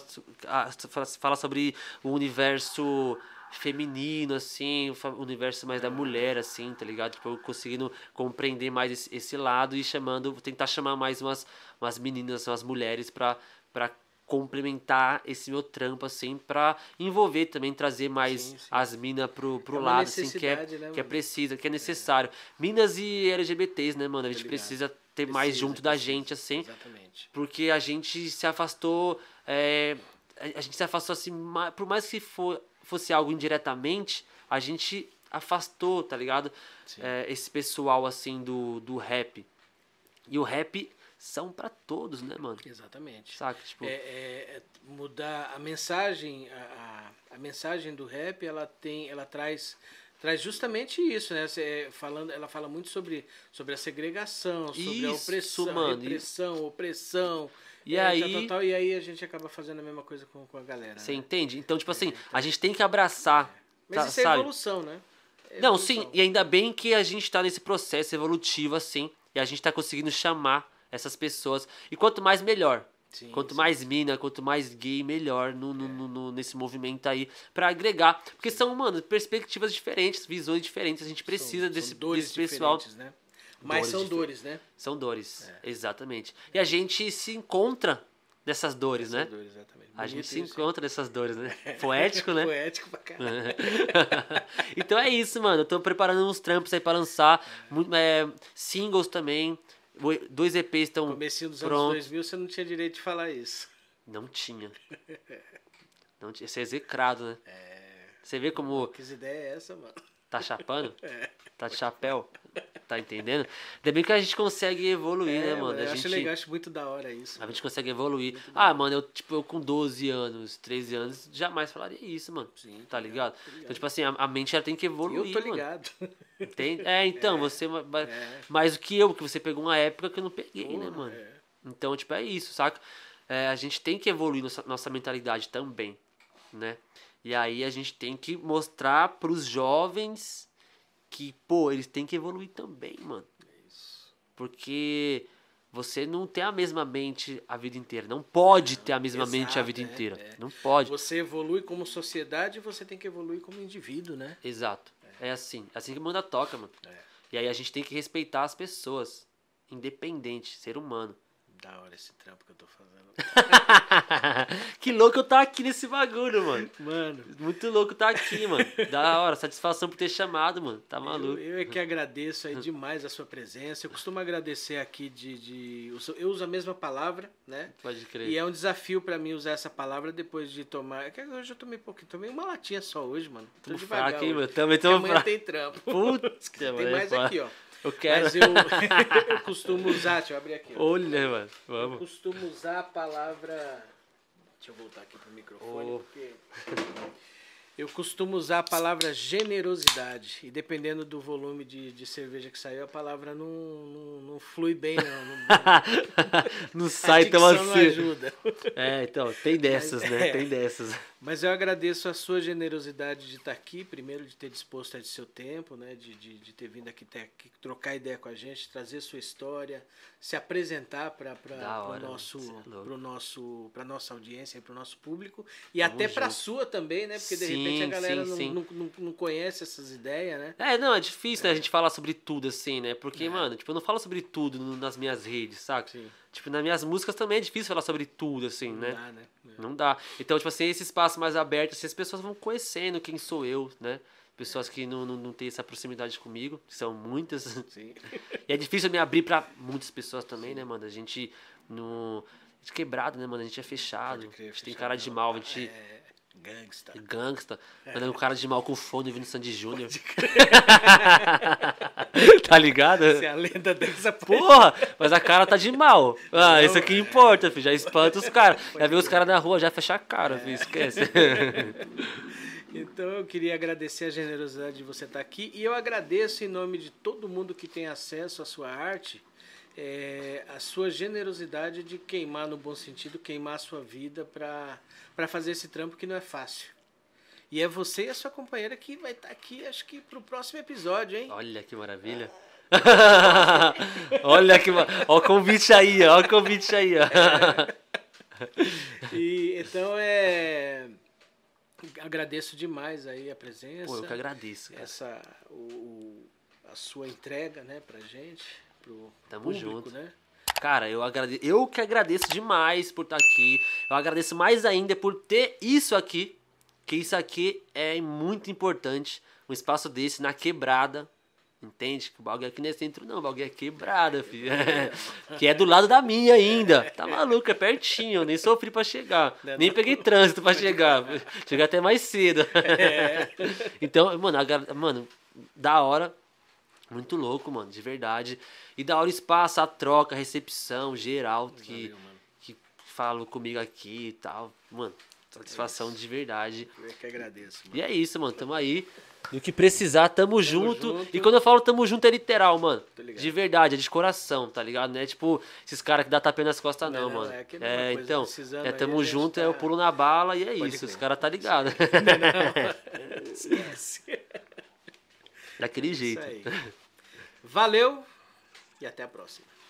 fala sobre o universo feminino, assim, o universo mais da mulher, assim, tá ligado? Tipo, eu conseguindo compreender mais esse, esse lado e chamando, tentar chamar mais umas, umas meninas, umas mulheres para complementar esse meu trampo, assim, pra envolver também, trazer mais sim, sim. as minas pro, pro é lado, assim, que é, né, que é preciso, que é, é. necessário. É. Minas e LGBTs, né, mano? A gente precisa ter precisa, mais junto precisa. da gente, assim. Exatamente. Porque a gente se afastou. É, a gente se afastou assim, por mais que for, fosse algo indiretamente, a gente afastou, tá ligado? É, esse pessoal assim do, do rap. E o rap são para todos, né, mano? Exatamente. Saca, tipo... É, é, é, mudar a mensagem, a, a, a, mensagem do rap, ela tem, ela traz traz justamente isso, né? Cê, falando, ela fala muito sobre, sobre a segregação, sobre isso, a opressão, mano, repressão, isso. opressão. E, é, aí... e aí a gente acaba fazendo a mesma coisa com, com a galera. Você né? entende? Então, tipo assim, a gente tem que abraçar. É. Mas tá, isso é sabe? evolução, né? É Não, sim, e ainda bem que a gente está nesse processo evolutivo, assim, e a gente está conseguindo chamar essas pessoas. E quanto mais, melhor. Sim, quanto sim. mais mina, quanto mais gay, melhor no, no, é. no, no nesse movimento aí para agregar. Porque sim. são, mano, perspectivas diferentes, visões diferentes. A gente precisa são, desse, são desse pessoal. Né? Mas dores são dores, né? São dores, é. exatamente. E a gente se encontra nessas dores, Essas né? Dores, a gente se encontra nessas dores, né? Poético, [LAUGHS] né? Poético pra caralho. [LAUGHS] então é isso, mano. Eu tô preparando uns trampos aí pra lançar. É. é, singles também. Dois EPs estão. Comecinho dos pronto. anos 2000, você não tinha direito de falar isso. Não tinha. não tinha. Você é execrado, né? É. Você vê como. Que ideia é essa, mano? Tá chapando? É. Tá de chapéu? Tá entendendo? Ainda bem que a gente consegue evoluir, né, é, né, mano? Eu a acho gente, legal, acho muito da hora isso. A gente consegue evoluir. Ah, mano, eu, tipo, eu com 12 anos, 13 anos, jamais falaria isso, mano. Sim. Tá ligado? ligado. Então, tipo assim, a, a, mente ela tem que evoluir. Eu tô ligado. Mano. Entende? É, então, [LAUGHS] é, você. é. mais do que eu, porque você pegou uma época que eu não peguei, né, Porra, né, mano? É. Então, tipo, é isso, saca? É, a gente tem que evoluir nossa, nossa mentalidade também, né? E aí a gente tem que mostrar pros jovens que, pô, eles têm que evoluir também, mano. Isso. Porque você não tem a mesma mente a vida inteira. Não pode ter a mesma exato, mente a vida é, inteira. É. Não pode. Você evolui como sociedade e você tem que evoluir como indivíduo, né? Exato. É, assim, é assim. Assim que manda toca, mano. É. E aí a gente tem que respeitar as pessoas. Independente, ser humano da hora esse trampo que eu tô fazendo. [LAUGHS] que louco eu tá aqui nesse bagulho, mano. Mano. Muito louco tá aqui, mano. Da hora, satisfação por ter chamado, mano. Tá maluco. Eu, eu é que agradeço aí demais a sua presença. Eu costumo agradecer aqui de, de. Eu uso a mesma palavra, né? Pode crer. E é um desafio pra mim usar essa palavra depois de tomar. É que hoje eu tomei pouquinho, tomei uma latinha só hoje, mano. Tô, tô devagar. Fraco, hein, hoje. Também tô fraco. tem trampo. Putz, que tem é mais é aqui, ó. Eu quero. Mas [LAUGHS] eu, eu costumo usar, deixa eu abrir aqui. Ó. Olha, mano, vamos. Eu costumo usar a palavra. Deixa eu voltar aqui pro microfone, oh. porque. Eu costumo usar a palavra generosidade. E dependendo do volume de, de cerveja que saiu, a palavra não, não, não flui bem, não. Não, não [LAUGHS] sai tão assim. Não ajuda. É, então, tem dessas, Mas, né? É. Tem dessas. Mas eu agradeço a sua generosidade de estar aqui, primeiro de ter disposto de seu tempo, né, de, de, de ter vindo aqui, ter, aqui, trocar ideia com a gente, trazer sua história, se apresentar para o nosso, é pro nosso, para nossa audiência, para o nosso público e Vamos até para a sua também, né, porque de sim, repente a galera sim, não, sim. Não, não, não, conhece essas ideias, né? É, não, é difícil é. Né, a é. gente falar sobre tudo assim, né? Porque, é. mano, tipo, eu não falo sobre tudo nas minhas redes, saca? Tipo, nas minhas músicas também é difícil falar sobre tudo assim, né? Dá, né? Não dá. Então, tipo assim, esse espaço mais aberto, assim, as pessoas vão conhecendo quem sou eu, né? Pessoas que não, não, não têm essa proximidade comigo, que são muitas. Sim. [LAUGHS] E é difícil me abrir para muitas pessoas também, Sim. né, mano? A gente no. A gente é quebrado, né, mano? A gente é fechado. Crer, a gente fechado, tem cara de mal, a gente. É Gangsta. Gangsta. Mandando é. um cara de mal com fone vindo Sandy Júnior. [LAUGHS] tá ligado? Essa é a lenda dessa Porra, mas a cara tá de mal. Ah, isso aqui importa, filho. Já espanta os caras. Já vê os caras na rua, já fecha a cara, é. filho. Esquece. [LAUGHS] Então eu queria agradecer a generosidade de você estar tá aqui e eu agradeço em nome de todo mundo que tem acesso à sua arte é, a sua generosidade de queimar no bom sentido, queimar a sua vida para fazer esse trampo que não é fácil. E é você e a sua companheira que vai estar tá aqui, acho que, para o próximo episódio, hein? Olha que maravilha. [LAUGHS] Olha que ó o convite aí, ó o convite aí, ó. E então é agradeço demais aí a presença. Pô, eu que agradeço. Cara. Essa o, a sua entrega, né, pra gente pro Tamo público, junto. né? Cara, eu, agrade... eu que agradeço demais por estar tá aqui. Eu agradeço mais ainda por ter isso aqui, que isso aqui é muito importante. Um espaço desse na quebrada, Entende? Que o bagulho aqui não é centro, não. O bagulho é quebrada, filho. [LAUGHS] Que é do lado da minha ainda. Tá maluco, é pertinho. Eu nem sofri pra chegar. Não, nem não. peguei trânsito pra chegar. Cheguei até mais cedo. [LAUGHS] É. Então, mano, mano, da hora. Muito louco, mano, de verdade. E da hora espaço, a troca, a recepção geral que, Valeu, que falou comigo aqui e tal. Mano, satisfação é de verdade. Eu que agradeço. Mano. E é isso, mano, tamo aí. Do que precisar, tamo, tamo junto. junto. E quando eu falo tamo junto é literal, mano. De verdade, é de coração, tá ligado? Não é tipo esses caras que dá tapinha nas costas, não, não, não mano. É, é então, é tamo aí, junto, tá... é o pulo na bala e é Pode isso. Crer. Os caras tá ligado. Não, não. [LAUGHS] Esquece daquele jeito. Valeu e até a próxima.